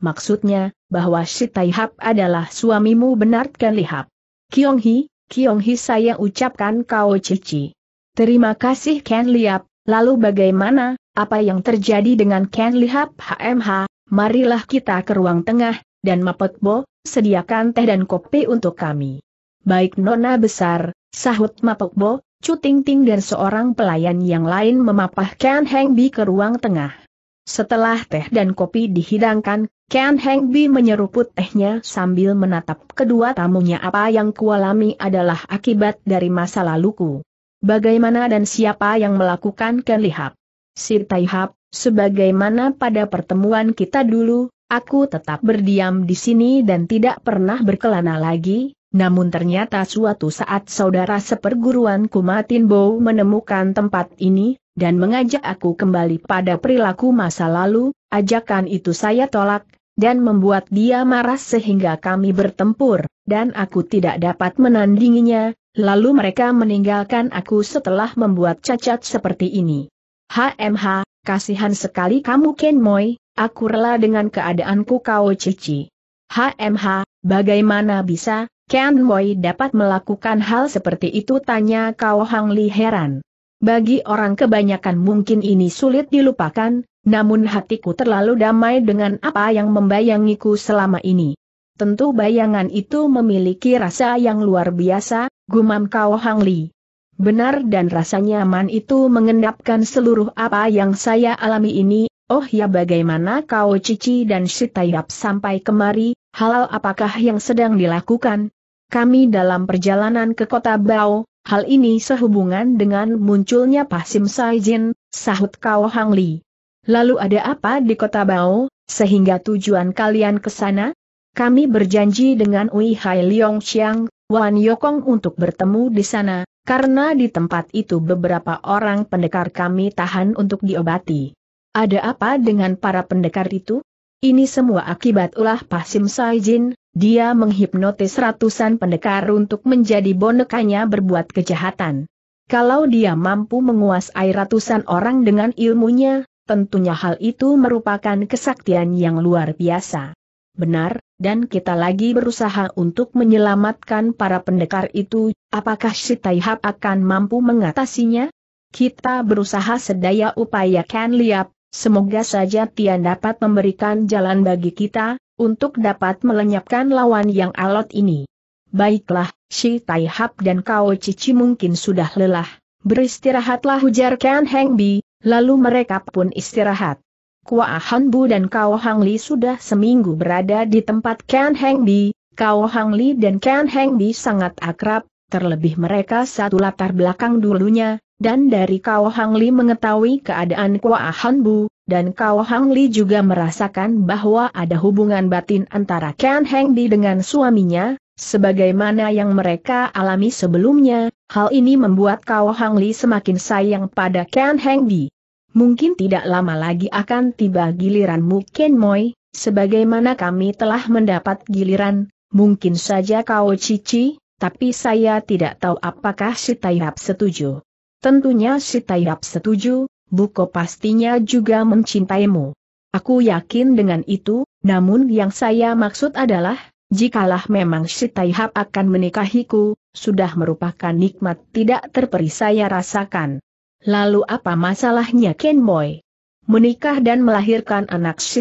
Maksudnya, bahwa Si Tai Hap adalah suamimu benarkan lihap. Kiong Hi, Kiong Hi saya ucapkan kau cici. Terima kasih Ken Liap, lalu bagaimana, apa yang terjadi dengan Ken Liap HMH, marilah kita ke ruang tengah, dan Mapet Bo, sediakan teh dan kopi untuk kami baik Nona Besar, sahut Mapokbo, Chu Ting dan seorang pelayan yang lain memapahkan Heng Bi ke ruang tengah. Setelah teh dan kopi dihidangkan, Ken Heng Bi menyeruput tehnya sambil menatap kedua tamunya apa yang kualami adalah akibat dari masa laluku. Bagaimana dan siapa yang melakukan kelihap? Sir Taihap, sebagaimana pada pertemuan kita dulu, aku tetap berdiam di sini dan tidak pernah berkelana lagi, namun ternyata suatu saat saudara seperguruan Kumatin Bow menemukan tempat ini, dan mengajak aku kembali pada perilaku masa lalu, ajakan itu saya tolak, dan membuat dia marah sehingga kami bertempur, dan aku tidak dapat menandinginya, lalu mereka meninggalkan aku setelah membuat cacat seperti ini. HMH, kasihan sekali kamu Ken Moy, aku rela dengan keadaanku kau cici. HMH, bagaimana bisa, Ken Moi dapat melakukan hal seperti itu tanya Kau Hang Li heran. Bagi orang kebanyakan mungkin ini sulit dilupakan, namun hatiku terlalu damai dengan apa yang membayangiku selama ini. Tentu bayangan itu memiliki rasa yang luar biasa, gumam Kau Hang Li. Benar dan rasa nyaman itu mengendapkan seluruh apa yang saya alami ini, oh ya bagaimana kau Cici dan Sitayap sampai kemari, halal apakah yang sedang dilakukan? kami dalam perjalanan ke kota Bao, hal ini sehubungan dengan munculnya Pasim Saijin, sahut Kao Hang Li. Lalu ada apa di kota Bao, sehingga tujuan kalian ke sana? Kami berjanji dengan Ui Hai Leong Chiang, Wan Yokong untuk bertemu di sana, karena di tempat itu beberapa orang pendekar kami tahan untuk diobati. Ada apa dengan para pendekar itu? Ini semua akibat ulah Pasim Saijin, dia menghipnotis ratusan pendekar untuk menjadi bonekanya berbuat kejahatan. Kalau dia mampu menguasai ratusan orang dengan ilmunya, tentunya hal itu merupakan kesaktian yang luar biasa. Benar, dan kita lagi berusaha untuk menyelamatkan para pendekar itu, apakah si Taihap akan mampu mengatasinya? Kita berusaha sedaya upaya Ken Liap, Semoga saja Tian dapat memberikan jalan bagi kita, untuk dapat melenyapkan lawan yang alot ini. Baiklah, Shi Hap dan Kao Cici mungkin sudah lelah, beristirahatlah ujar Ken Heng Bi, lalu mereka pun istirahat. Kua Han Bu dan Kao Hang Li sudah seminggu berada di tempat Ken Heng Bi, Kao Hang Li dan Ken Heng Bi sangat akrab, terlebih mereka satu latar belakang dulunya, dan dari Kao Hang Li mengetahui keadaan Kua Han Bu, dan Kao Hang Li juga merasakan bahwa ada hubungan batin antara Ken Heng Di dengan suaminya, sebagaimana yang mereka alami sebelumnya, hal ini membuat Kao Hang Li semakin sayang pada Ken Heng Di. Mungkin tidak lama lagi akan tiba giliranmu Ken Moi, sebagaimana kami telah mendapat giliran, mungkin saja kau cici, tapi saya tidak tahu apakah si Taihap setuju. Tentunya si Taihap setuju, Buko pastinya juga mencintaimu. Aku yakin dengan itu, namun yang saya maksud adalah, jikalah memang si Taihap akan menikahiku, sudah merupakan nikmat tidak terperi saya rasakan. Lalu apa masalahnya Ken Boy? Menikah dan melahirkan anak si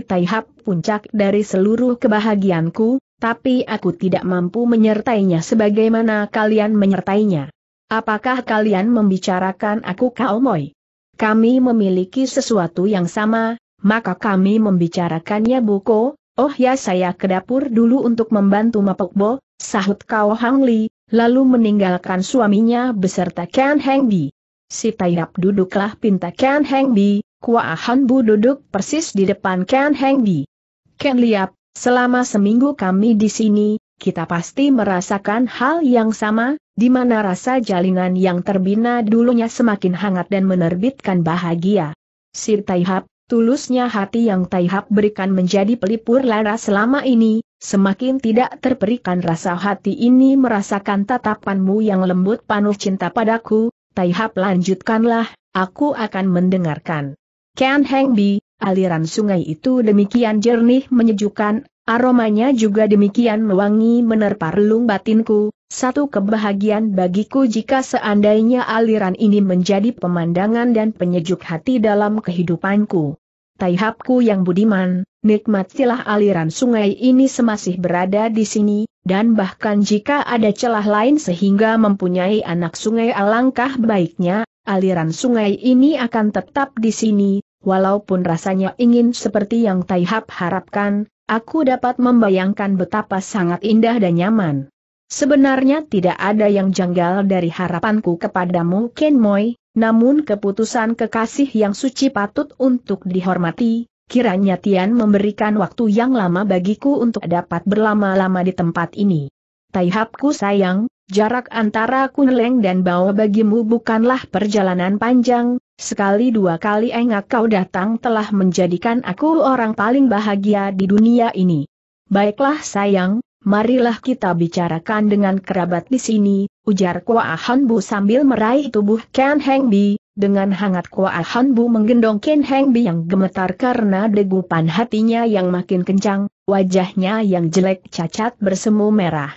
puncak dari seluruh kebahagiaanku, tapi aku tidak mampu menyertainya sebagaimana kalian menyertainya. Apakah kalian membicarakan aku Kaomoy? Kami memiliki sesuatu yang sama, maka kami membicarakannya Buko, oh ya saya ke dapur dulu untuk membantu Mapokbo, sahut Kao Hang Li, lalu meninggalkan suaminya beserta Ken Heng Bi. Si Taiyap duduklah pinta Ken Heng Bi, Kua han Bu duduk persis di depan Ken Heng Bi. Ken Liap, Selama seminggu kami di sini, kita pasti merasakan hal yang sama, di mana rasa jalinan yang terbina dulunya semakin hangat dan menerbitkan bahagia. Sir Taihap, tulusnya hati yang Taihap berikan menjadi pelipur lara selama ini, semakin tidak terperikan rasa hati ini merasakan tatapanmu yang lembut penuh cinta padaku, Taihap lanjutkanlah, aku akan mendengarkan. Ken Bi, aliran sungai itu demikian jernih menyejukkan, aromanya juga demikian mewangi menerpa relung batinku, satu kebahagiaan bagiku jika seandainya aliran ini menjadi pemandangan dan penyejuk hati dalam kehidupanku. Taihapku yang budiman, nikmatilah aliran sungai ini semasih berada di sini, dan bahkan jika ada celah lain sehingga mempunyai anak sungai alangkah baiknya, aliran sungai ini akan tetap di sini, walaupun rasanya ingin seperti yang Taihap harapkan, aku dapat membayangkan betapa sangat indah dan nyaman. Sebenarnya tidak ada yang janggal dari harapanku kepadamu Ken Moy, namun keputusan kekasih yang suci patut untuk dihormati, kiranya Tian memberikan waktu yang lama bagiku untuk dapat berlama-lama di tempat ini. Taihapku sayang, jarak antara Kunleng dan Bao bagimu bukanlah perjalanan panjang, Sekali dua kali engak kau datang telah menjadikan aku orang paling bahagia di dunia ini. Baiklah sayang, marilah kita bicarakan dengan kerabat di sini, ujar Kua Bu sambil meraih tubuh Ken Heng Bi, dengan hangat Kua Bu menggendong Ken Heng Bi yang gemetar karena degupan hatinya yang makin kencang, wajahnya yang jelek cacat bersemu merah.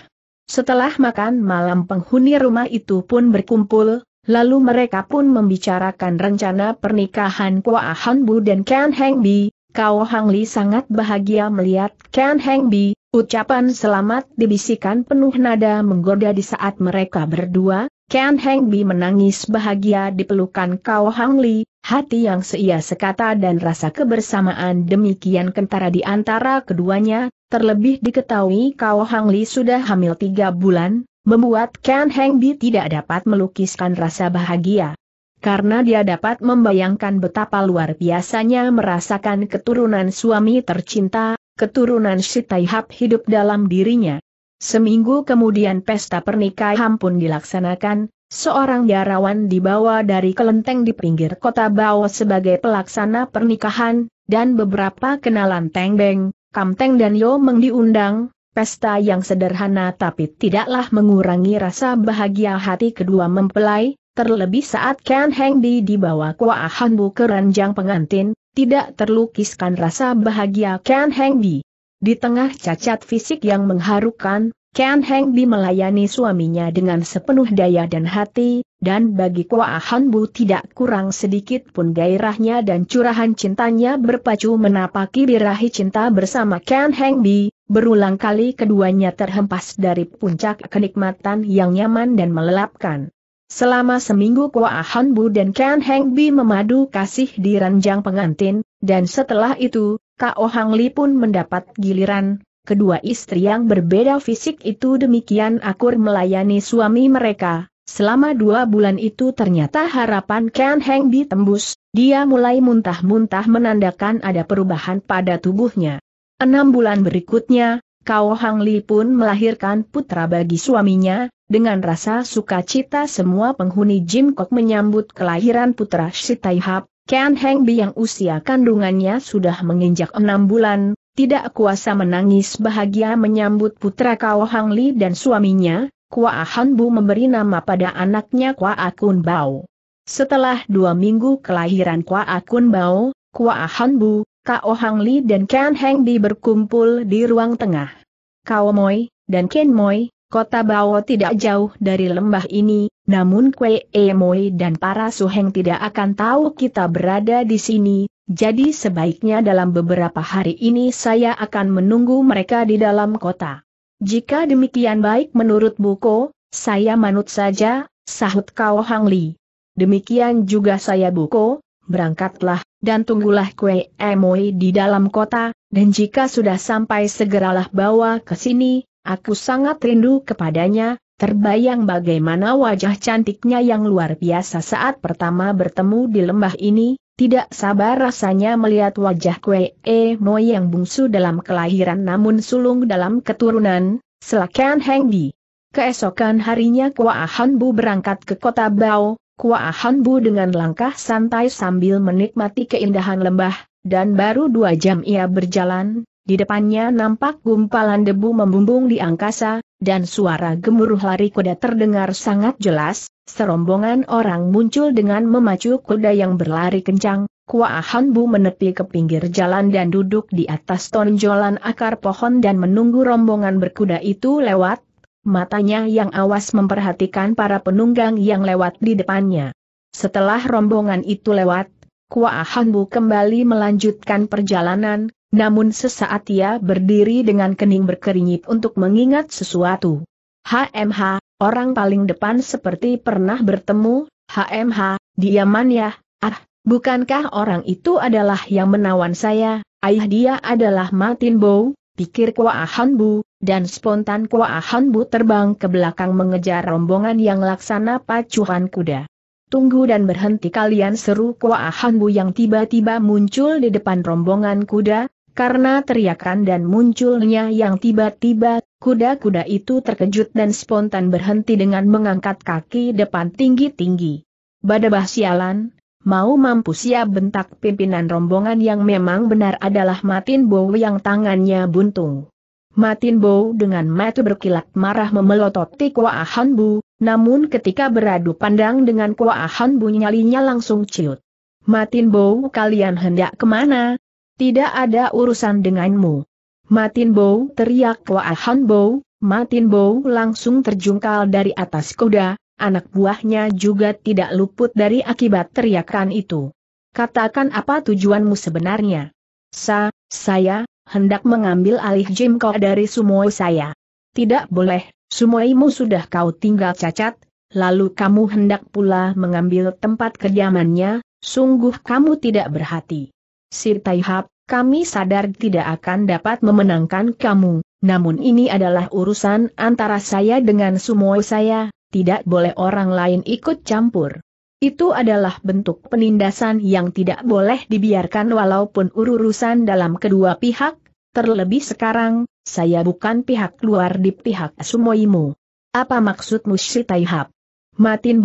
Setelah makan malam penghuni rumah itu pun berkumpul, Lalu mereka pun membicarakan rencana pernikahan Kua Han Bu dan Ken Heng Bi. Kau Hang Li sangat bahagia melihat Ken Heng Bi, ucapan selamat dibisikan penuh nada menggoda di saat mereka berdua, Ken Heng Bi menangis bahagia di pelukan Kau Hang Li, hati yang seia sekata dan rasa kebersamaan demikian kentara di antara keduanya, terlebih diketahui Kau Hang Li sudah hamil tiga bulan, membuat Ken Hengbi tidak dapat melukiskan rasa bahagia. Karena dia dapat membayangkan betapa luar biasanya merasakan keturunan suami tercinta, keturunan si Taihap hidup dalam dirinya. Seminggu kemudian pesta pernikahan pun dilaksanakan, seorang biarawan dibawa dari kelenteng di pinggir kota Bao sebagai pelaksana pernikahan, dan beberapa kenalan Teng Beng, Kam Kamteng dan Yo Meng diundang, pesta yang sederhana tapi tidaklah mengurangi rasa bahagia hati kedua mempelai, terlebih saat Ken Heng Di dibawa Kua Hanbu ke ranjang pengantin, tidak terlukiskan rasa bahagia Ken Heng Di. Di tengah cacat fisik yang mengharukan, Ken Heng Di melayani suaminya dengan sepenuh daya dan hati, dan bagi Koa Hanbu tidak kurang sedikit pun gairahnya dan curahan cintanya berpacu menapaki birahi cinta bersama Ken Heng Bi, berulang kali keduanya terhempas dari puncak kenikmatan yang nyaman dan melelapkan. Selama seminggu Koa Hanbu dan Ken Heng Bi memadu kasih di ranjang pengantin, dan setelah itu, Kao Hang Li pun mendapat giliran, kedua istri yang berbeda fisik itu demikian akur melayani suami mereka Selama dua bulan itu ternyata harapan Ken Heng ditembus, dia mulai muntah-muntah menandakan ada perubahan pada tubuhnya. Enam bulan berikutnya, Kao Hang Li pun melahirkan putra bagi suaminya, dengan rasa sukacita semua penghuni Jim Kok menyambut kelahiran putra Shi Tai Hap, Ken Heng Bi yang usia kandungannya sudah menginjak enam bulan, tidak kuasa menangis bahagia menyambut putra Kao Hang Li dan suaminya, Kua Hanbu memberi nama pada anaknya Kua Akun Bao. Setelah dua minggu kelahiran Kua Akun Bao, Kua Hanbu, Kao Hang Li dan Ken Heng Bi berkumpul di ruang tengah. Kao Moi, dan Ken Moi, kota Bao tidak jauh dari lembah ini, namun Kwe E Moi dan para suheng tidak akan tahu kita berada di sini, jadi sebaiknya dalam beberapa hari ini saya akan menunggu mereka di dalam kota. Jika demikian baik menurut Buko, saya manut saja, sahut Kau Hang Li. Demikian juga saya Buko, berangkatlah, dan tunggulah kue emoi di dalam kota, dan jika sudah sampai segeralah bawa ke sini, aku sangat rindu kepadanya, terbayang bagaimana wajah cantiknya yang luar biasa saat pertama bertemu di lembah ini, tidak sabar rasanya melihat wajah kue. E Moi yang bungsu dalam kelahiran namun sulung dalam keturunan, selakan Heng Di. Keesokan harinya Kua Han berangkat ke kota Bao, Kua Han dengan langkah santai sambil menikmati keindahan lembah, dan baru dua jam ia berjalan, di depannya nampak gumpalan debu membumbung di angkasa, dan suara gemuruh lari kuda terdengar sangat jelas, Serombongan orang muncul dengan memacu kuda yang berlari kencang, Kuahan Bu menepi ke pinggir jalan dan duduk di atas tonjolan akar pohon dan menunggu rombongan berkuda itu lewat, matanya yang awas memperhatikan para penunggang yang lewat di depannya. Setelah rombongan itu lewat, Kuahan Bu kembali melanjutkan perjalanan, namun sesaat ia berdiri dengan kening berkeringat untuk mengingat sesuatu. HMH, Orang paling depan seperti pernah bertemu, HMH, diaman ya, ah, bukankah orang itu adalah yang menawan saya, ayah dia adalah Martin Bow, pikir Kuahan Bu, dan spontan Kuahan Bu terbang ke belakang mengejar rombongan yang laksana pacuhan kuda. Tunggu dan berhenti kalian seru Kuahan Bu yang tiba-tiba muncul di depan rombongan kuda, karena teriakan dan munculnya yang tiba-tiba, kuda-kuda itu terkejut dan spontan berhenti dengan mengangkat kaki depan tinggi-tinggi. Badabah sialan, mau mampu siap ya bentak pimpinan rombongan yang memang benar adalah Matin Bow yang tangannya buntung. Matin Bow dengan mata berkilat marah memelototi Kwa Ahan Bu, namun ketika beradu pandang dengan Kwa Ahan Bu nyalinya langsung ciut. Matin Bow kalian hendak kemana, tidak ada urusan denganmu. Matin Bow teriak Waahan Bow, Matin Bow langsung terjungkal dari atas kuda, anak buahnya juga tidak luput dari akibat teriakan itu. Katakan apa tujuanmu sebenarnya. Sa, saya, hendak mengambil alih Kau dari sumoi saya. Tidak boleh, sumoimu sudah kau tinggal cacat, lalu kamu hendak pula mengambil tempat kediamannya, sungguh kamu tidak berhati. Sir Taihap, kami sadar tidak akan dapat memenangkan kamu, namun ini adalah urusan antara saya dengan sumo saya, tidak boleh orang lain ikut campur. Itu adalah bentuk penindasan yang tidak boleh dibiarkan walaupun urusan dalam kedua pihak, terlebih sekarang, saya bukan pihak luar di pihak sumoimu. Apa maksudmu Sir Taihap? Matin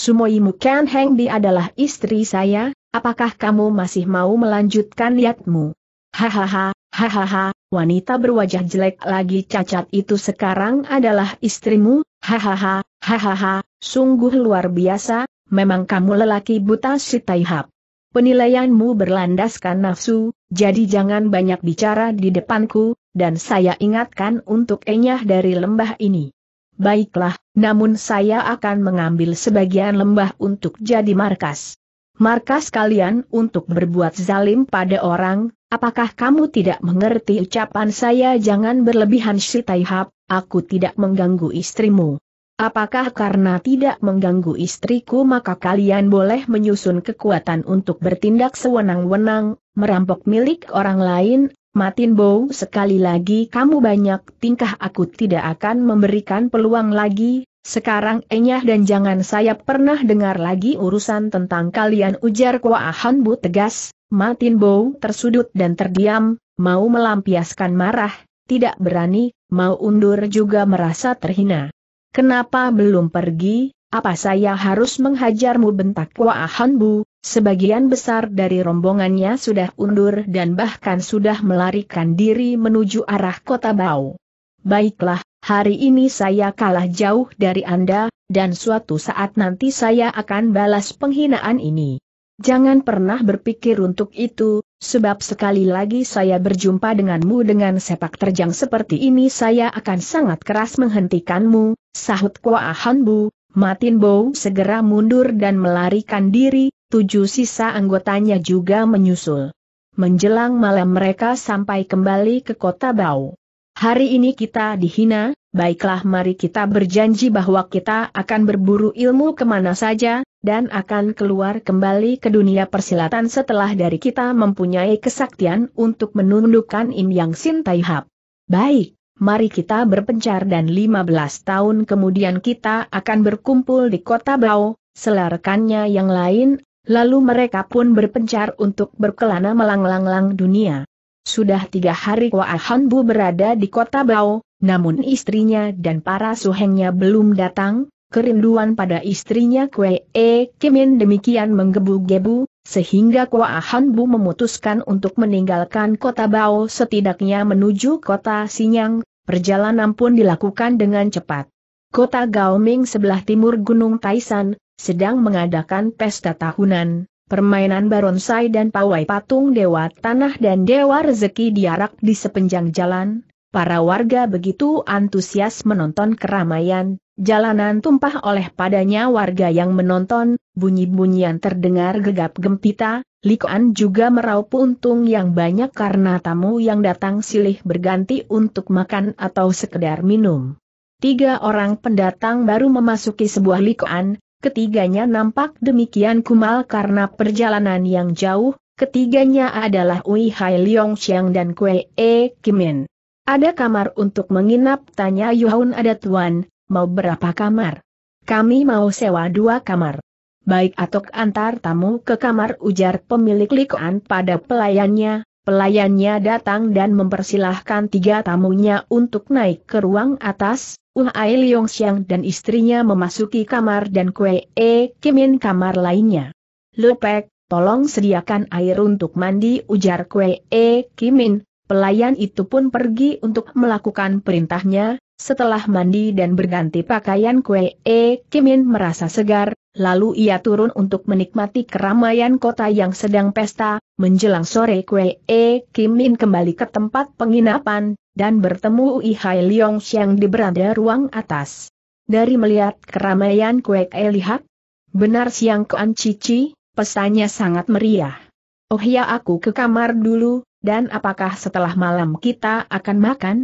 sumoimu Ken Heng adalah istri saya, apakah kamu masih mau melanjutkan niatmu? Hahaha, hahaha, wanita berwajah jelek lagi cacat itu sekarang adalah istrimu, hahaha, hahaha, sungguh luar biasa, memang kamu lelaki buta si Taihab. Penilaianmu berlandaskan nafsu, jadi jangan banyak bicara di depanku, dan saya ingatkan untuk enyah dari lembah ini. Baiklah, namun saya akan mengambil sebagian lembah untuk jadi markas markas kalian untuk berbuat zalim pada orang, apakah kamu tidak mengerti ucapan saya jangan berlebihan si Taihap, aku tidak mengganggu istrimu. Apakah karena tidak mengganggu istriku maka kalian boleh menyusun kekuatan untuk bertindak sewenang-wenang, merampok milik orang lain, Matin Bow sekali lagi kamu banyak tingkah aku tidak akan memberikan peluang lagi, sekarang enyah dan jangan saya pernah dengar lagi urusan tentang kalian ujar Kuahan Bu tegas, Martin Bow tersudut dan terdiam, mau melampiaskan marah, tidak berani, mau undur juga merasa terhina. Kenapa belum pergi, apa saya harus menghajarmu bentak Kuahan Bu, sebagian besar dari rombongannya sudah undur dan bahkan sudah melarikan diri menuju arah kota Bau. Baiklah, hari ini saya kalah jauh dari Anda, dan suatu saat nanti saya akan balas penghinaan ini. Jangan pernah berpikir untuk itu, sebab sekali lagi saya berjumpa denganmu dengan sepak terjang seperti ini saya akan sangat keras menghentikanmu, sahut Kua Bu, Matin Bow segera mundur dan melarikan diri, tujuh sisa anggotanya juga menyusul. Menjelang malam mereka sampai kembali ke kota Bau. Hari ini kita dihina, baiklah mari kita berjanji bahwa kita akan berburu ilmu kemana saja, dan akan keluar kembali ke dunia persilatan setelah dari kita mempunyai kesaktian untuk menundukkan Im Yang Sin Tai Hap. Baik, mari kita berpencar dan 15 tahun kemudian kita akan berkumpul di kota Bao, selarkannya yang lain, lalu mereka pun berpencar untuk berkelana melanglang-lang dunia. Sudah tiga hari Kwa Hanbu berada di kota Bao, namun istrinya dan para suhengnya belum datang, kerinduan pada istrinya Kwe E Kimin demikian menggebu-gebu, sehingga Kwa Hanbu memutuskan untuk meninggalkan kota Bao setidaknya menuju kota Sinyang, perjalanan pun dilakukan dengan cepat. Kota Gaoming sebelah timur Gunung Taisan, sedang mengadakan pesta tahunan. Permainan baronsai dan pawai patung dewa tanah dan dewa rezeki diarak di sepanjang jalan, para warga begitu antusias menonton keramaian, jalanan tumpah oleh padanya warga yang menonton, bunyi-bunyian terdengar gegap gempita, Likuan juga meraup untung yang banyak karena tamu yang datang silih berganti untuk makan atau sekedar minum. Tiga orang pendatang baru memasuki sebuah likuan, Ketiganya nampak demikian kumal karena perjalanan yang jauh, ketiganya adalah Ui Hai Leong Xiang dan Kue E Kimin. Ada kamar untuk menginap tanya Yuhun ada tuan, mau berapa kamar? Kami mau sewa dua kamar. Baik atok antar tamu ke kamar ujar pemilik Likuan pada pelayannya, pelayannya datang dan mempersilahkan tiga tamunya untuk naik ke ruang atas, Uh Ai Leong Xiang dan istrinya memasuki kamar dan Kue E Kimin kamar lainnya. Lepek, tolong sediakan air untuk mandi ujar Kue E Kimin, pelayan itu pun pergi untuk melakukan perintahnya, setelah mandi dan berganti pakaian Kue E Kimin merasa segar, lalu ia turun untuk menikmati keramaian kota yang sedang pesta, menjelang sore Kue E Kimin kembali ke tempat penginapan, dan bertemu Hai Leong Xiang di beranda ruang atas. Dari melihat keramaian Kuek E lihat, benar siang Kuan Cici, pesannya sangat meriah. Oh ya aku ke kamar dulu, dan apakah setelah malam kita akan makan?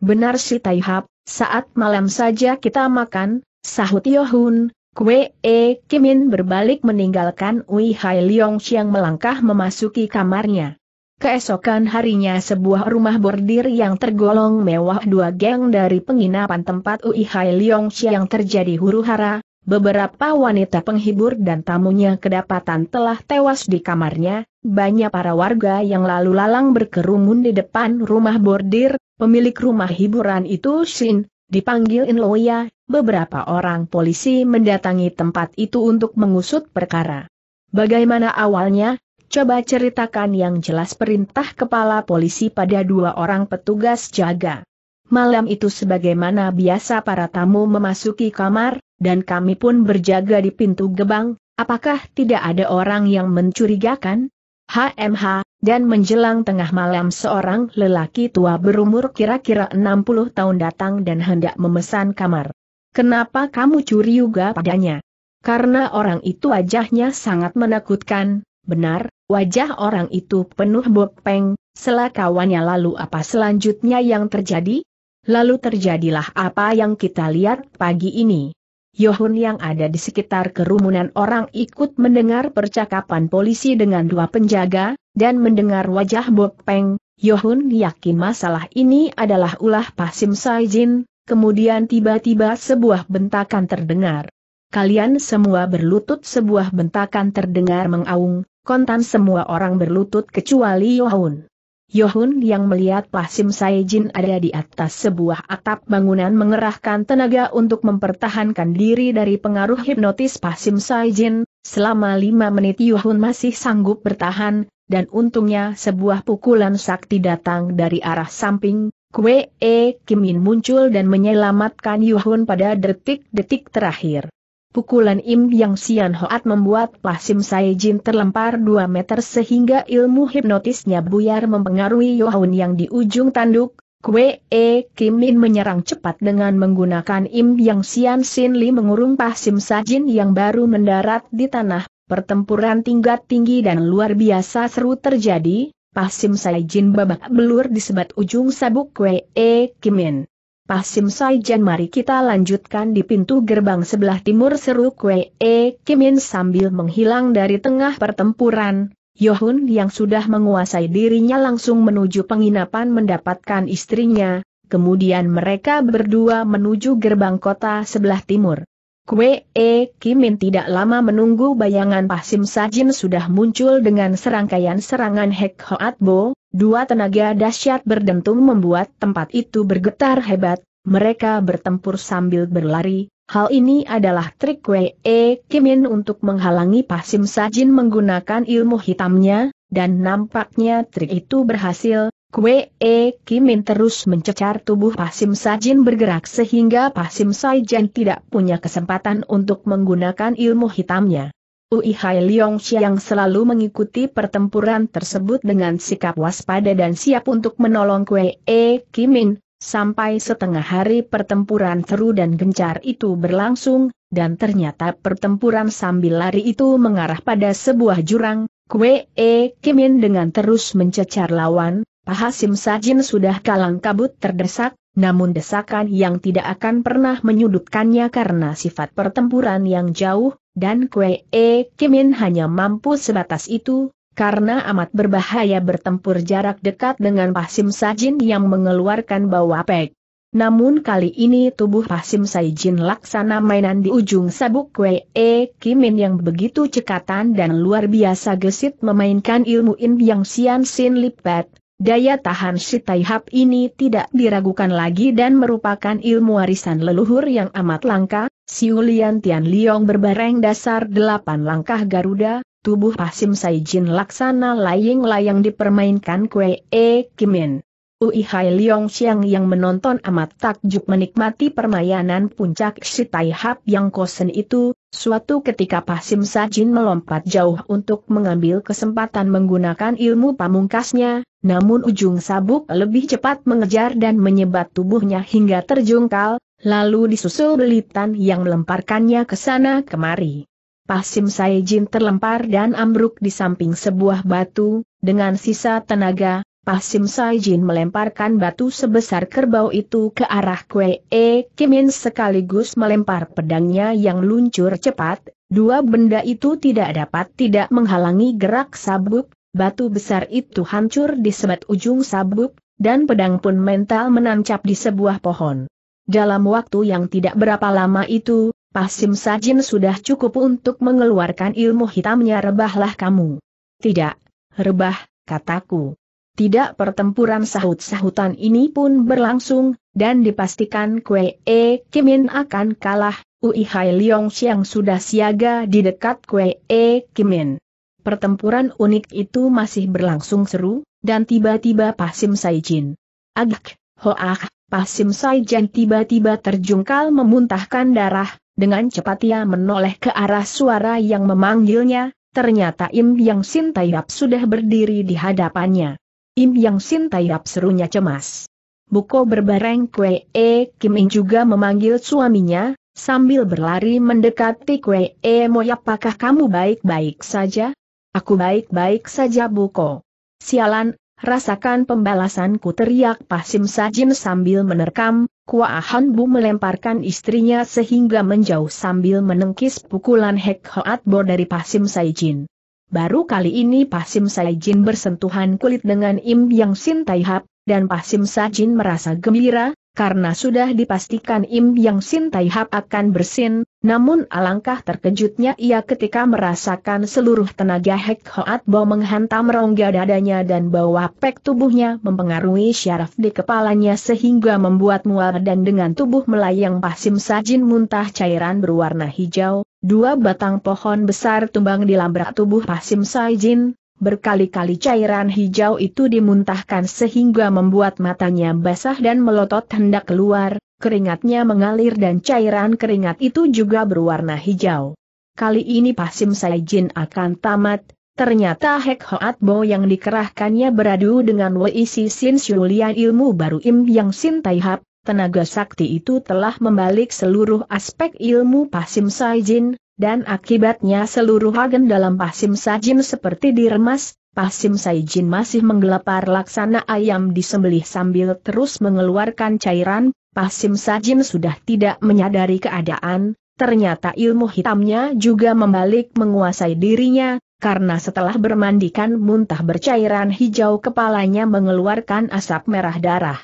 Benar si Taihap, saat malam saja kita makan, sahut Yohun, Kue E Kimin berbalik meninggalkan Ui Hai Leong Xiang melangkah memasuki kamarnya. Keesokan harinya sebuah rumah bordir yang tergolong mewah dua geng dari penginapan tempat Ui Hai Leong yang terjadi huru hara, beberapa wanita penghibur dan tamunya kedapatan telah tewas di kamarnya, banyak para warga yang lalu lalang berkerumun di depan rumah bordir, pemilik rumah hiburan itu Shin, dipanggil Inloya, beberapa orang polisi mendatangi tempat itu untuk mengusut perkara. Bagaimana awalnya, Coba ceritakan yang jelas perintah kepala polisi pada dua orang petugas jaga. Malam itu sebagaimana biasa para tamu memasuki kamar, dan kami pun berjaga di pintu gebang, apakah tidak ada orang yang mencurigakan? HMH, dan menjelang tengah malam seorang lelaki tua berumur kira-kira 60 tahun datang dan hendak memesan kamar. Kenapa kamu curiga padanya? Karena orang itu wajahnya sangat menakutkan, benar, Wajah orang itu penuh bopeng, selakawannya lalu apa selanjutnya yang terjadi? Lalu terjadilah apa yang kita lihat pagi ini. Yohun yang ada di sekitar kerumunan orang ikut mendengar percakapan polisi dengan dua penjaga, dan mendengar wajah bopeng, Yohun yakin masalah ini adalah ulah Pasim Saizin. kemudian tiba-tiba sebuah bentakan terdengar. Kalian semua berlutut sebuah bentakan terdengar mengaung, kontan semua orang berlutut kecuali Yohun. Yohun yang melihat Pak Sim Saijin ada di atas sebuah atap bangunan mengerahkan tenaga untuk mempertahankan diri dari pengaruh hipnotis Pak Sim Saijin, selama lima menit Yohun masih sanggup bertahan, dan untungnya sebuah pukulan sakti datang dari arah samping, Kwee E Kimin muncul dan menyelamatkan Yohun pada detik-detik terakhir. Pukulan Im Yang Sian Hoat membuat Pasim Sai terlempar 2 meter sehingga ilmu hipnotisnya buyar mempengaruhi Yohun yang di ujung tanduk. Kwe E Kim Min menyerang cepat dengan menggunakan Im Yang Sian Sin Li mengurung Pasim Saijin yang baru mendarat di tanah. Pertempuran tingkat tinggi dan luar biasa seru terjadi, Pasim Saijin babak belur sebat ujung sabuk Kwe E Kimin. Pasim Saijan mari kita lanjutkan di pintu gerbang sebelah timur seru e, Kimin sambil menghilang dari tengah pertempuran. Yohun yang sudah menguasai dirinya langsung menuju penginapan mendapatkan istrinya, kemudian mereka berdua menuju gerbang kota sebelah timur. Kue E Kimin tidak lama menunggu bayangan Pasim Sajin sudah muncul dengan serangkaian serangan Hek Hoat Bo, dua tenaga dahsyat berdentung membuat tempat itu bergetar hebat, mereka bertempur sambil berlari, hal ini adalah trik Kue E Kimin untuk menghalangi Pasim Sajin menggunakan ilmu hitamnya, dan nampaknya trik itu berhasil, Kue E Kimin terus mencecar tubuh Pasim Sajin bergerak sehingga Pasim Sajin tidak punya kesempatan untuk menggunakan ilmu hitamnya. Ui Hai Leong yang selalu mengikuti pertempuran tersebut dengan sikap waspada dan siap untuk menolong Kue E Kimin, sampai setengah hari pertempuran seru dan gencar itu berlangsung, dan ternyata pertempuran sambil lari itu mengarah pada sebuah jurang, Kue E Kimin dengan terus mencecar lawan, Hasim Sajin sudah kalang kabut terdesak, namun desakan yang tidak akan pernah menyudutkannya karena sifat pertempuran yang jauh, dan Kwe E Kimin hanya mampu sebatas itu, karena amat berbahaya bertempur jarak dekat dengan Hasim Sajin yang mengeluarkan bau apek. Namun kali ini tubuh Hasim Sajin laksana mainan di ujung sabuk Kue e Kimin yang begitu cekatan dan luar biasa gesit memainkan ilmu In Yang Sian Sin Lipat, Daya tahan si Taihap ini tidak diragukan lagi dan merupakan ilmu warisan leluhur yang amat langka, Siulian Tian Liong berbareng dasar delapan langkah Garuda, tubuh Pasim Saijin laksana layang layang dipermainkan Kue E Kimin. Ui Hai Liong Xiang yang menonton amat takjub menikmati permainan puncak si Taihap yang kosen itu, Suatu ketika Pasim Sajin melompat jauh untuk mengambil kesempatan menggunakan ilmu pamungkasnya, namun ujung sabuk lebih cepat mengejar dan menyebat tubuhnya hingga terjungkal, lalu disusul belitan yang melemparkannya ke sana kemari. Pasim Sajin terlempar dan ambruk di samping sebuah batu, dengan sisa tenaga, Pasim Saijin melemparkan batu sebesar kerbau itu ke arah Kwe E Kimin sekaligus melempar pedangnya yang luncur cepat, dua benda itu tidak dapat tidak menghalangi gerak sabuk, batu besar itu hancur di sebat ujung sabuk, dan pedang pun mental menancap di sebuah pohon. Dalam waktu yang tidak berapa lama itu, Pasim Sajin sudah cukup untuk mengeluarkan ilmu hitamnya rebahlah kamu. Tidak, rebah, kataku. Tidak pertempuran sahut-sahutan ini pun berlangsung, dan dipastikan Kue E Kimin akan kalah, Ui Hai Leong Xiang sudah siaga di dekat Kue E Kimin. Pertempuran unik itu masih berlangsung seru, dan tiba-tiba Pasim Saijin. Agak, hoah, Pasim Saijin tiba-tiba terjungkal memuntahkan darah, dengan cepat ia menoleh ke arah suara yang memanggilnya, ternyata Im Yang Sin sudah berdiri di hadapannya. Im Yang Sin serunya cemas. Buko berbareng Kwe E Kim In juga memanggil suaminya, sambil berlari mendekati Kwe E Moy apakah kamu baik-baik saja? Aku baik-baik saja Buko. Sialan, rasakan pembalasanku teriak Pasim Sajin sambil menerkam, Kuahan Bu melemparkan istrinya sehingga menjauh sambil menengkis pukulan Hek Hoat Bo dari Pasim Sajin. Baru kali ini Pasim Saijin bersentuhan kulit dengan Im Yang Sin Taihap, dan Pasim Saijin merasa gembira, karena sudah dipastikan Im Yang Sin Tai Hap akan bersin, namun alangkah terkejutnya ia ketika merasakan seluruh tenaga Hek Hoat Bo menghantam rongga dadanya dan bawah pek tubuhnya mempengaruhi syaraf di kepalanya sehingga membuat mual dan dengan tubuh melayang pasim sajin muntah cairan berwarna hijau, dua batang pohon besar tumbang di labrak tubuh pasim sajin, berkali-kali cairan hijau itu dimuntahkan sehingga membuat matanya basah dan melotot hendak keluar, keringatnya mengalir dan cairan keringat itu juga berwarna hijau. Kali ini Pasim Saijin akan tamat, ternyata Hek Hoat Bo yang dikerahkannya beradu dengan Wei Si Sin Shulian ilmu baru Im Yang Sin Tai Hap, tenaga sakti itu telah membalik seluruh aspek ilmu Pasim Saijin, dan akibatnya seluruh agen dalam Pasim Sajin seperti diremas, Pasim sajin masih menggelapar laksana ayam disembelih sambil terus mengeluarkan cairan, Pasim Sajin sudah tidak menyadari keadaan, ternyata ilmu hitamnya juga membalik menguasai dirinya, karena setelah bermandikan muntah bercairan hijau kepalanya mengeluarkan asap merah darah.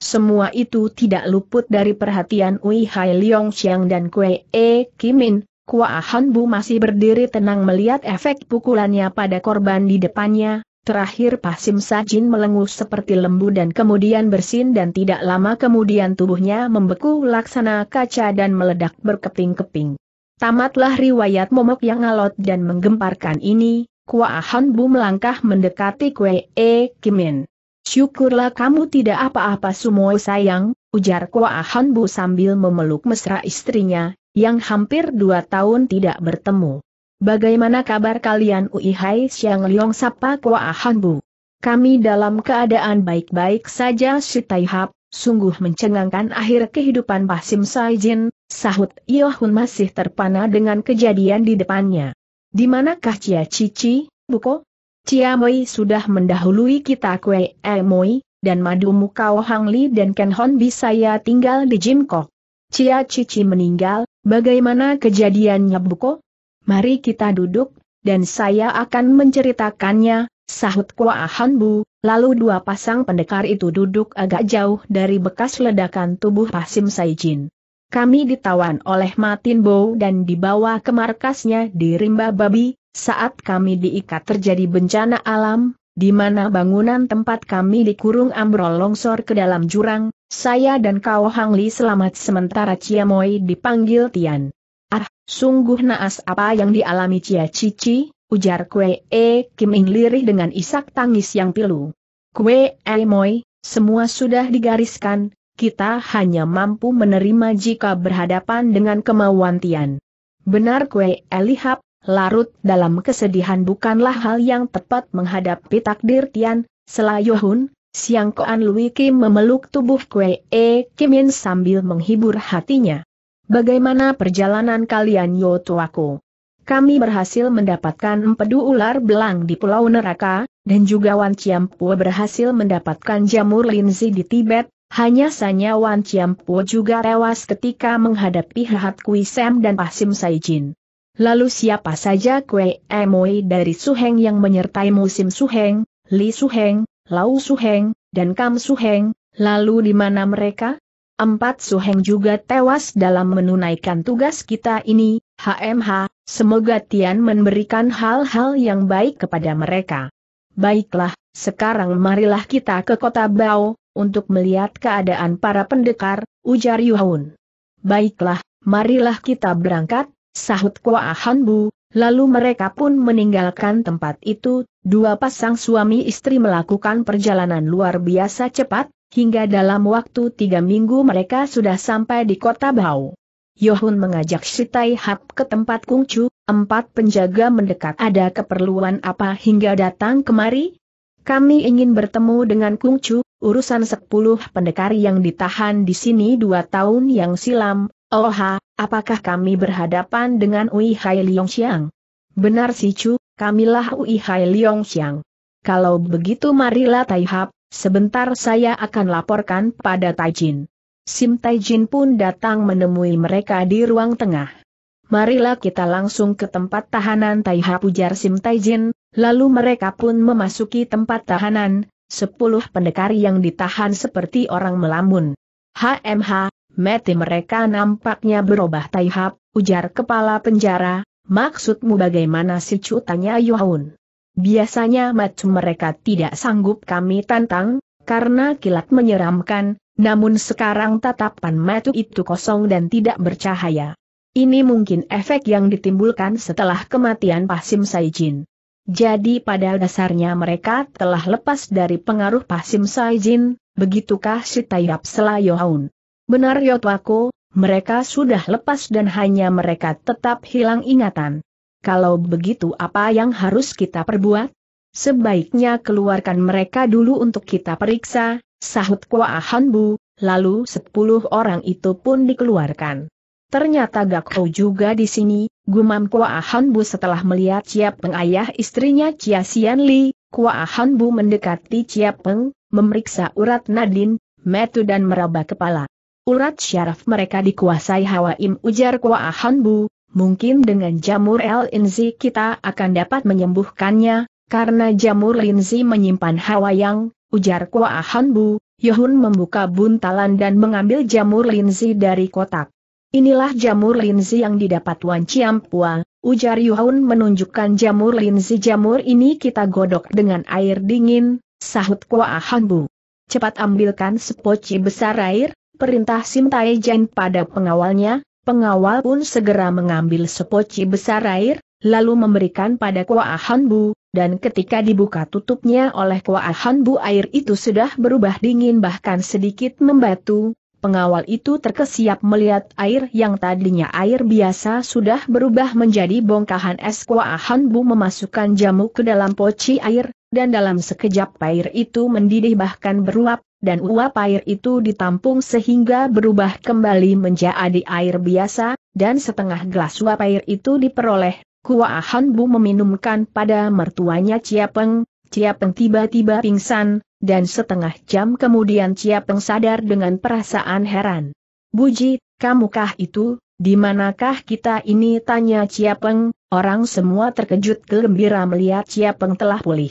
Semua itu tidak luput dari perhatian Wei Hai Leong Xiang dan Kue E Kimin, Kuahan Bu masih berdiri tenang melihat efek pukulannya pada korban di depannya, terakhir Pasim Sajin melengus seperti lembu dan kemudian bersin dan tidak lama kemudian tubuhnya membeku laksana kaca dan meledak berkeping-keping. Tamatlah riwayat momok yang alot dan menggemparkan ini, Kua Bu melangkah mendekati Kwe E Kimin. Syukurlah kamu tidak apa-apa semua sayang, ujar Kua Bu sambil memeluk mesra istrinya, yang hampir dua tahun tidak bertemu. Bagaimana kabar kalian Uihai Siang Liong Sapa Kwa Hanbu? Kami dalam keadaan baik-baik saja si Taihap, sungguh mencengangkan akhir kehidupan Pasim Saijin, sahut Yohun masih terpana dengan kejadian di depannya. Di manakah Cia Cici, Buko? Cia Moi sudah mendahului kita kue Emoi, dan madu mukau Li dan Kenhon bisa ya tinggal di Jimkok. Cia Cici meninggal, Bagaimana kejadiannya Buko? Mari kita duduk, dan saya akan menceritakannya, sahut Kua Hanbu, lalu dua pasang pendekar itu duduk agak jauh dari bekas ledakan tubuh Pasim Saijin. Kami ditawan oleh Matin Bow dan dibawa ke markasnya di Rimba Babi, saat kami diikat terjadi bencana alam, di mana bangunan tempat kami dikurung ambrol longsor ke dalam jurang, saya dan kau Hang Li selamat sementara Cia Moi dipanggil Tian. Ah, sungguh naas apa yang dialami Cia Cici, ujar Kue E Kim Ing lirih dengan isak tangis yang pilu. Kue E Moi, semua sudah digariskan, kita hanya mampu menerima jika berhadapan dengan kemauan Tian. Benar Kue E Lihap, larut dalam kesedihan bukanlah hal yang tepat menghadapi takdir Tian, Selayuhun, Siang Koan Lui Kim memeluk tubuh Kwe E Kimin sambil menghibur hatinya. Bagaimana perjalanan kalian yo tuaku? Kami berhasil mendapatkan empedu ular belang di Pulau Neraka, dan juga Wan Chiampua berhasil mendapatkan jamur linzi di Tibet, hanya saja Wan Chiampu juga tewas ketika menghadapi Hahat Kui Sam dan Pasim ah Saijin. Lalu siapa saja Kwe Emoi dari Suheng yang menyertai musim Suheng, Li Suheng, Lau Suheng, dan Kam Suheng, lalu di mana mereka? Empat Suheng juga tewas dalam menunaikan tugas kita ini, HMH, semoga Tian memberikan hal-hal yang baik kepada mereka. Baiklah, sekarang marilah kita ke kota Bao, untuk melihat keadaan para pendekar, ujar Yuhun. Baiklah, marilah kita berangkat, sahut Kua Hanbu. lalu mereka pun meninggalkan tempat itu, Dua pasang suami istri melakukan perjalanan luar biasa cepat, hingga dalam waktu tiga minggu mereka sudah sampai di kota Bau. Yohun mengajak Shitai Hap ke tempat Kungcu, empat penjaga mendekat ada keperluan apa hingga datang kemari? Kami ingin bertemu dengan Kungcu, urusan sepuluh pendekar yang ditahan di sini dua tahun yang silam, Oha, apakah kami berhadapan dengan Wei Hai Liong Xiang? Benar si Chu, kamilah Ui Hai Leong Xiang. Kalau begitu marilah Tai sebentar saya akan laporkan pada Tai Jin. Sim Tai pun datang menemui mereka di ruang tengah. Marilah kita langsung ke tempat tahanan Tai Hap ujar Sim Tai lalu mereka pun memasuki tempat tahanan, sepuluh pendekar yang ditahan seperti orang melamun. HMH, mati mereka nampaknya berubah taihap, ujar kepala penjara, Maksudmu bagaimana si Cu tanya Yuhaun? Biasanya macam mereka tidak sanggup kami tantang, karena kilat menyeramkan, namun sekarang tatapan matu itu kosong dan tidak bercahaya. Ini mungkin efek yang ditimbulkan setelah kematian Pasim Saijin. Jadi pada dasarnya mereka telah lepas dari pengaruh Pasim Saijin, begitukah si Taiyap Selayohaun? Benar Yotwako, mereka sudah lepas dan hanya mereka tetap hilang ingatan. Kalau begitu apa yang harus kita perbuat? Sebaiknya keluarkan mereka dulu untuk kita periksa, sahut Kwa Hanbu, lalu sepuluh orang itu pun dikeluarkan. Ternyata Gakho juga di sini, gumam Kwa Hanbu setelah melihat Chia Peng ayah istrinya Chia Xian Li, Kwa Hanbu mendekati Chia Peng, memeriksa urat Nadin, metu dan meraba kepala. Urat syaraf mereka dikuasai Hawa Im ujar Kwa Hanbu, mungkin dengan jamur El Inzi kita akan dapat menyembuhkannya, karena jamur linzi menyimpan hawa yang, ujar Kwa Hanbu, Yohun membuka buntalan dan mengambil jamur linzi dari kotak. Inilah jamur linzi yang didapat Wan Ciampua, ujar Yohun menunjukkan jamur linzi. jamur ini kita godok dengan air dingin, sahut Kwa Hanbu. Cepat ambilkan sepoci besar air, Perintah Sim Jen pada pengawalnya, pengawal pun segera mengambil sepoci besar air, lalu memberikan pada Kua Bu, dan ketika dibuka tutupnya oleh Kua Bu air itu sudah berubah dingin bahkan sedikit membatu, pengawal itu terkesiap melihat air yang tadinya air biasa sudah berubah menjadi bongkahan es Kuahan Bu memasukkan jamu ke dalam poci air, dan dalam sekejap air itu mendidih bahkan beruap, dan uap air itu ditampung sehingga berubah kembali menjadi air biasa, dan setengah gelas uap air itu diperoleh. Kua Hanbu Bu meminumkan pada mertuanya Ciapeng, Ciapeng tiba-tiba pingsan, dan setengah jam kemudian Ciapeng sadar dengan perasaan heran. Buji, kamukah itu, Dimanakah kita ini tanya Ciapeng, orang semua terkejut gembira melihat Ciapeng telah pulih.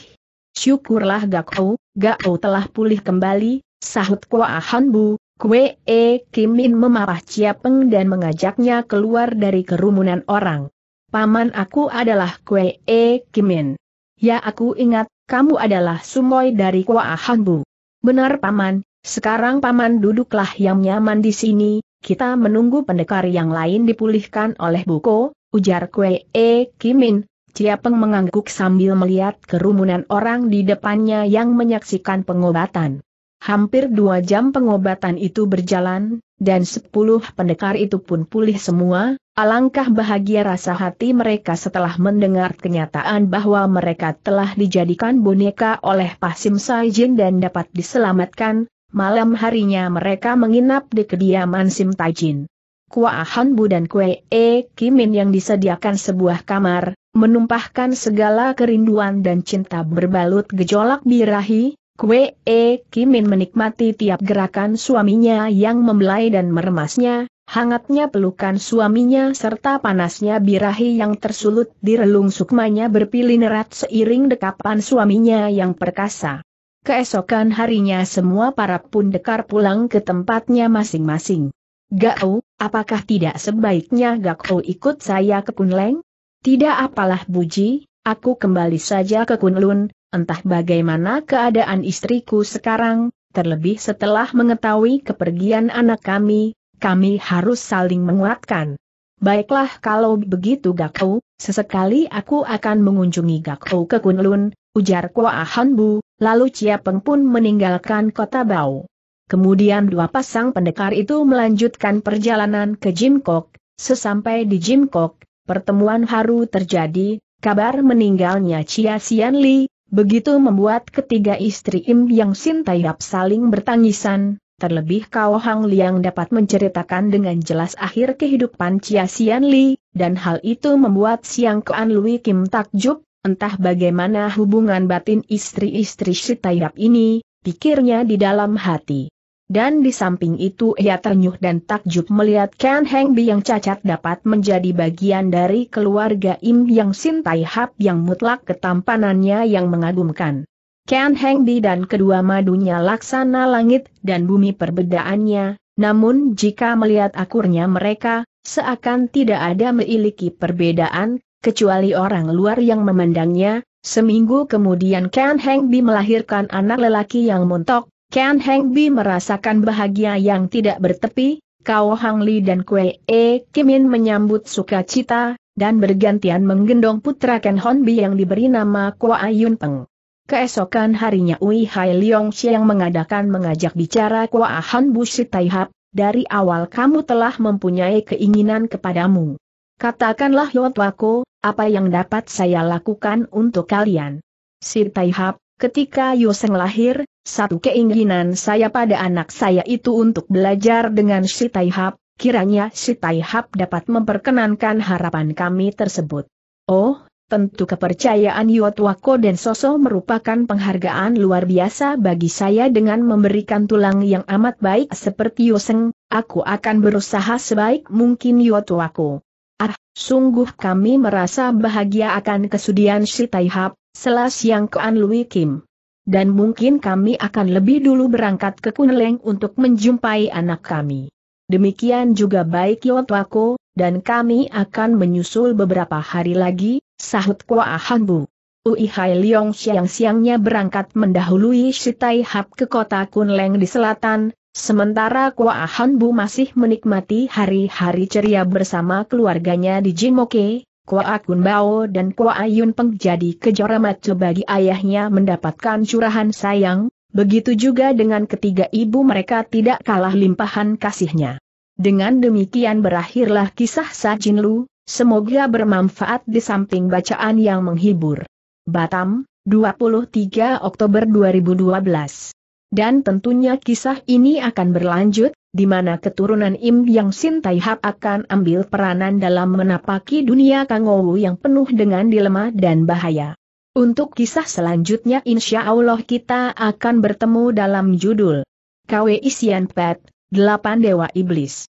Syukurlah Gakau, Gao telah pulih kembali, sahut Kua Han Bu, Kwe E Kimin memarah Chia Peng dan mengajaknya keluar dari kerumunan orang. Paman aku adalah Kwe E Kimin. Ya aku ingat, kamu adalah sumoy dari Kua Han Benar paman, sekarang paman duduklah yang nyaman di sini, kita menunggu pendekar yang lain dipulihkan oleh Buko, ujar Kwe E Kimin, Ciapeng mengangguk sambil melihat kerumunan orang di depannya yang menyaksikan pengobatan. Hampir dua jam pengobatan itu berjalan, dan sepuluh pendekar itu pun pulih semua, alangkah bahagia rasa hati mereka setelah mendengar kenyataan bahwa mereka telah dijadikan boneka oleh Pasim Saijin dan dapat diselamatkan, malam harinya mereka menginap di kediaman Sim Tajin. Kuahan Bu dan Kue E Kimin yang disediakan sebuah kamar, menumpahkan segala kerinduan dan cinta berbalut gejolak birahi, Kue E Kimin menikmati tiap gerakan suaminya yang membelai dan meremasnya, hangatnya pelukan suaminya serta panasnya birahi yang tersulut di relung sukmanya berpilin erat seiring dekapan suaminya yang perkasa. Keesokan harinya semua para pun dekar pulang ke tempatnya masing-masing. Gau. Apakah tidak sebaiknya Gakho ikut saya ke Kunleng? Tidak apalah Buji, aku kembali saja ke Kunlun, entah bagaimana keadaan istriku sekarang, terlebih setelah mengetahui kepergian anak kami, kami harus saling menguatkan. Baiklah kalau begitu Gakho, sesekali aku akan mengunjungi Gakho ke Kunlun, ujar Kua Bu, lalu Chia Peng pun meninggalkan kota Bau. Kemudian dua pasang pendekar itu melanjutkan perjalanan ke Jimkok, sesampai di Jimkok, pertemuan haru terjadi, kabar meninggalnya Chia Sian Li, begitu membuat ketiga istri Im Yang Sin Taiyap saling bertangisan, terlebih Kao Hang Liang dapat menceritakan dengan jelas akhir kehidupan Chia Sian Li, dan hal itu membuat Siang Kuan Lui Kim takjub, entah bagaimana hubungan batin istri-istri Si Taiyap ini, pikirnya di dalam hati. Dan di samping itu ia ternyuh dan takjub melihat Ken Heng Bi yang cacat dapat menjadi bagian dari keluarga Im Yang Sin Tai Hap yang mutlak ketampanannya yang mengagumkan. Ken Heng Bi dan kedua madunya laksana langit dan bumi perbedaannya, namun jika melihat akurnya mereka, seakan tidak ada memiliki perbedaan, kecuali orang luar yang memandangnya, seminggu kemudian Ken Heng Bi melahirkan anak lelaki yang montok, Ken Heng Bi merasakan bahagia yang tidak bertepi, Kao Hang Li dan Kwe E Kimin menyambut sukacita, dan bergantian menggendong putra Ken Hon Bi yang diberi nama Kwa Ayun Peng. Keesokan harinya Ui Hai Leong Xiang mengadakan mengajak bicara Kwa Han Bu Taihap, dari awal kamu telah mempunyai keinginan kepadamu. Katakanlah Yotwako, apa yang dapat saya lakukan untuk kalian? Si Taihap, ketika Yoseng lahir, satu keinginan saya pada anak saya itu untuk belajar dengan si Hap, kiranya si Hap dapat memperkenankan harapan kami tersebut. Oh, tentu kepercayaan Yotwako dan Soso merupakan penghargaan luar biasa bagi saya dengan memberikan tulang yang amat baik seperti Yoseng, aku akan berusaha sebaik mungkin Yotwako. Ah, sungguh kami merasa bahagia akan kesudian si Hap, selas yang kean Lui Kim dan mungkin kami akan lebih dulu berangkat ke Kuneleng untuk menjumpai anak kami. Demikian juga baik Yotwako, dan kami akan menyusul beberapa hari lagi, sahut Kua Bu. Ui Hai Leong siang-siangnya berangkat mendahului Shitai Hap ke kota Kunleng di selatan, sementara Kua Bu masih menikmati hari-hari ceria bersama keluarganya di Jimoke, Kua Kun Bao dan Kua Ayun Peng jadi kejora mata bagi ayahnya mendapatkan curahan sayang, begitu juga dengan ketiga ibu mereka tidak kalah limpahan kasihnya. Dengan demikian berakhirlah kisah Jin Lu, semoga bermanfaat di samping bacaan yang menghibur. Batam, 23 Oktober 2012. Dan tentunya kisah ini akan berlanjut, di mana keturunan Im Yang Sin Tai Hap akan ambil peranan dalam menapaki dunia Kangowu yang penuh dengan dilema dan bahaya. Untuk kisah selanjutnya insya Allah kita akan bertemu dalam judul KW Isian Pet, 8 Dewa Iblis.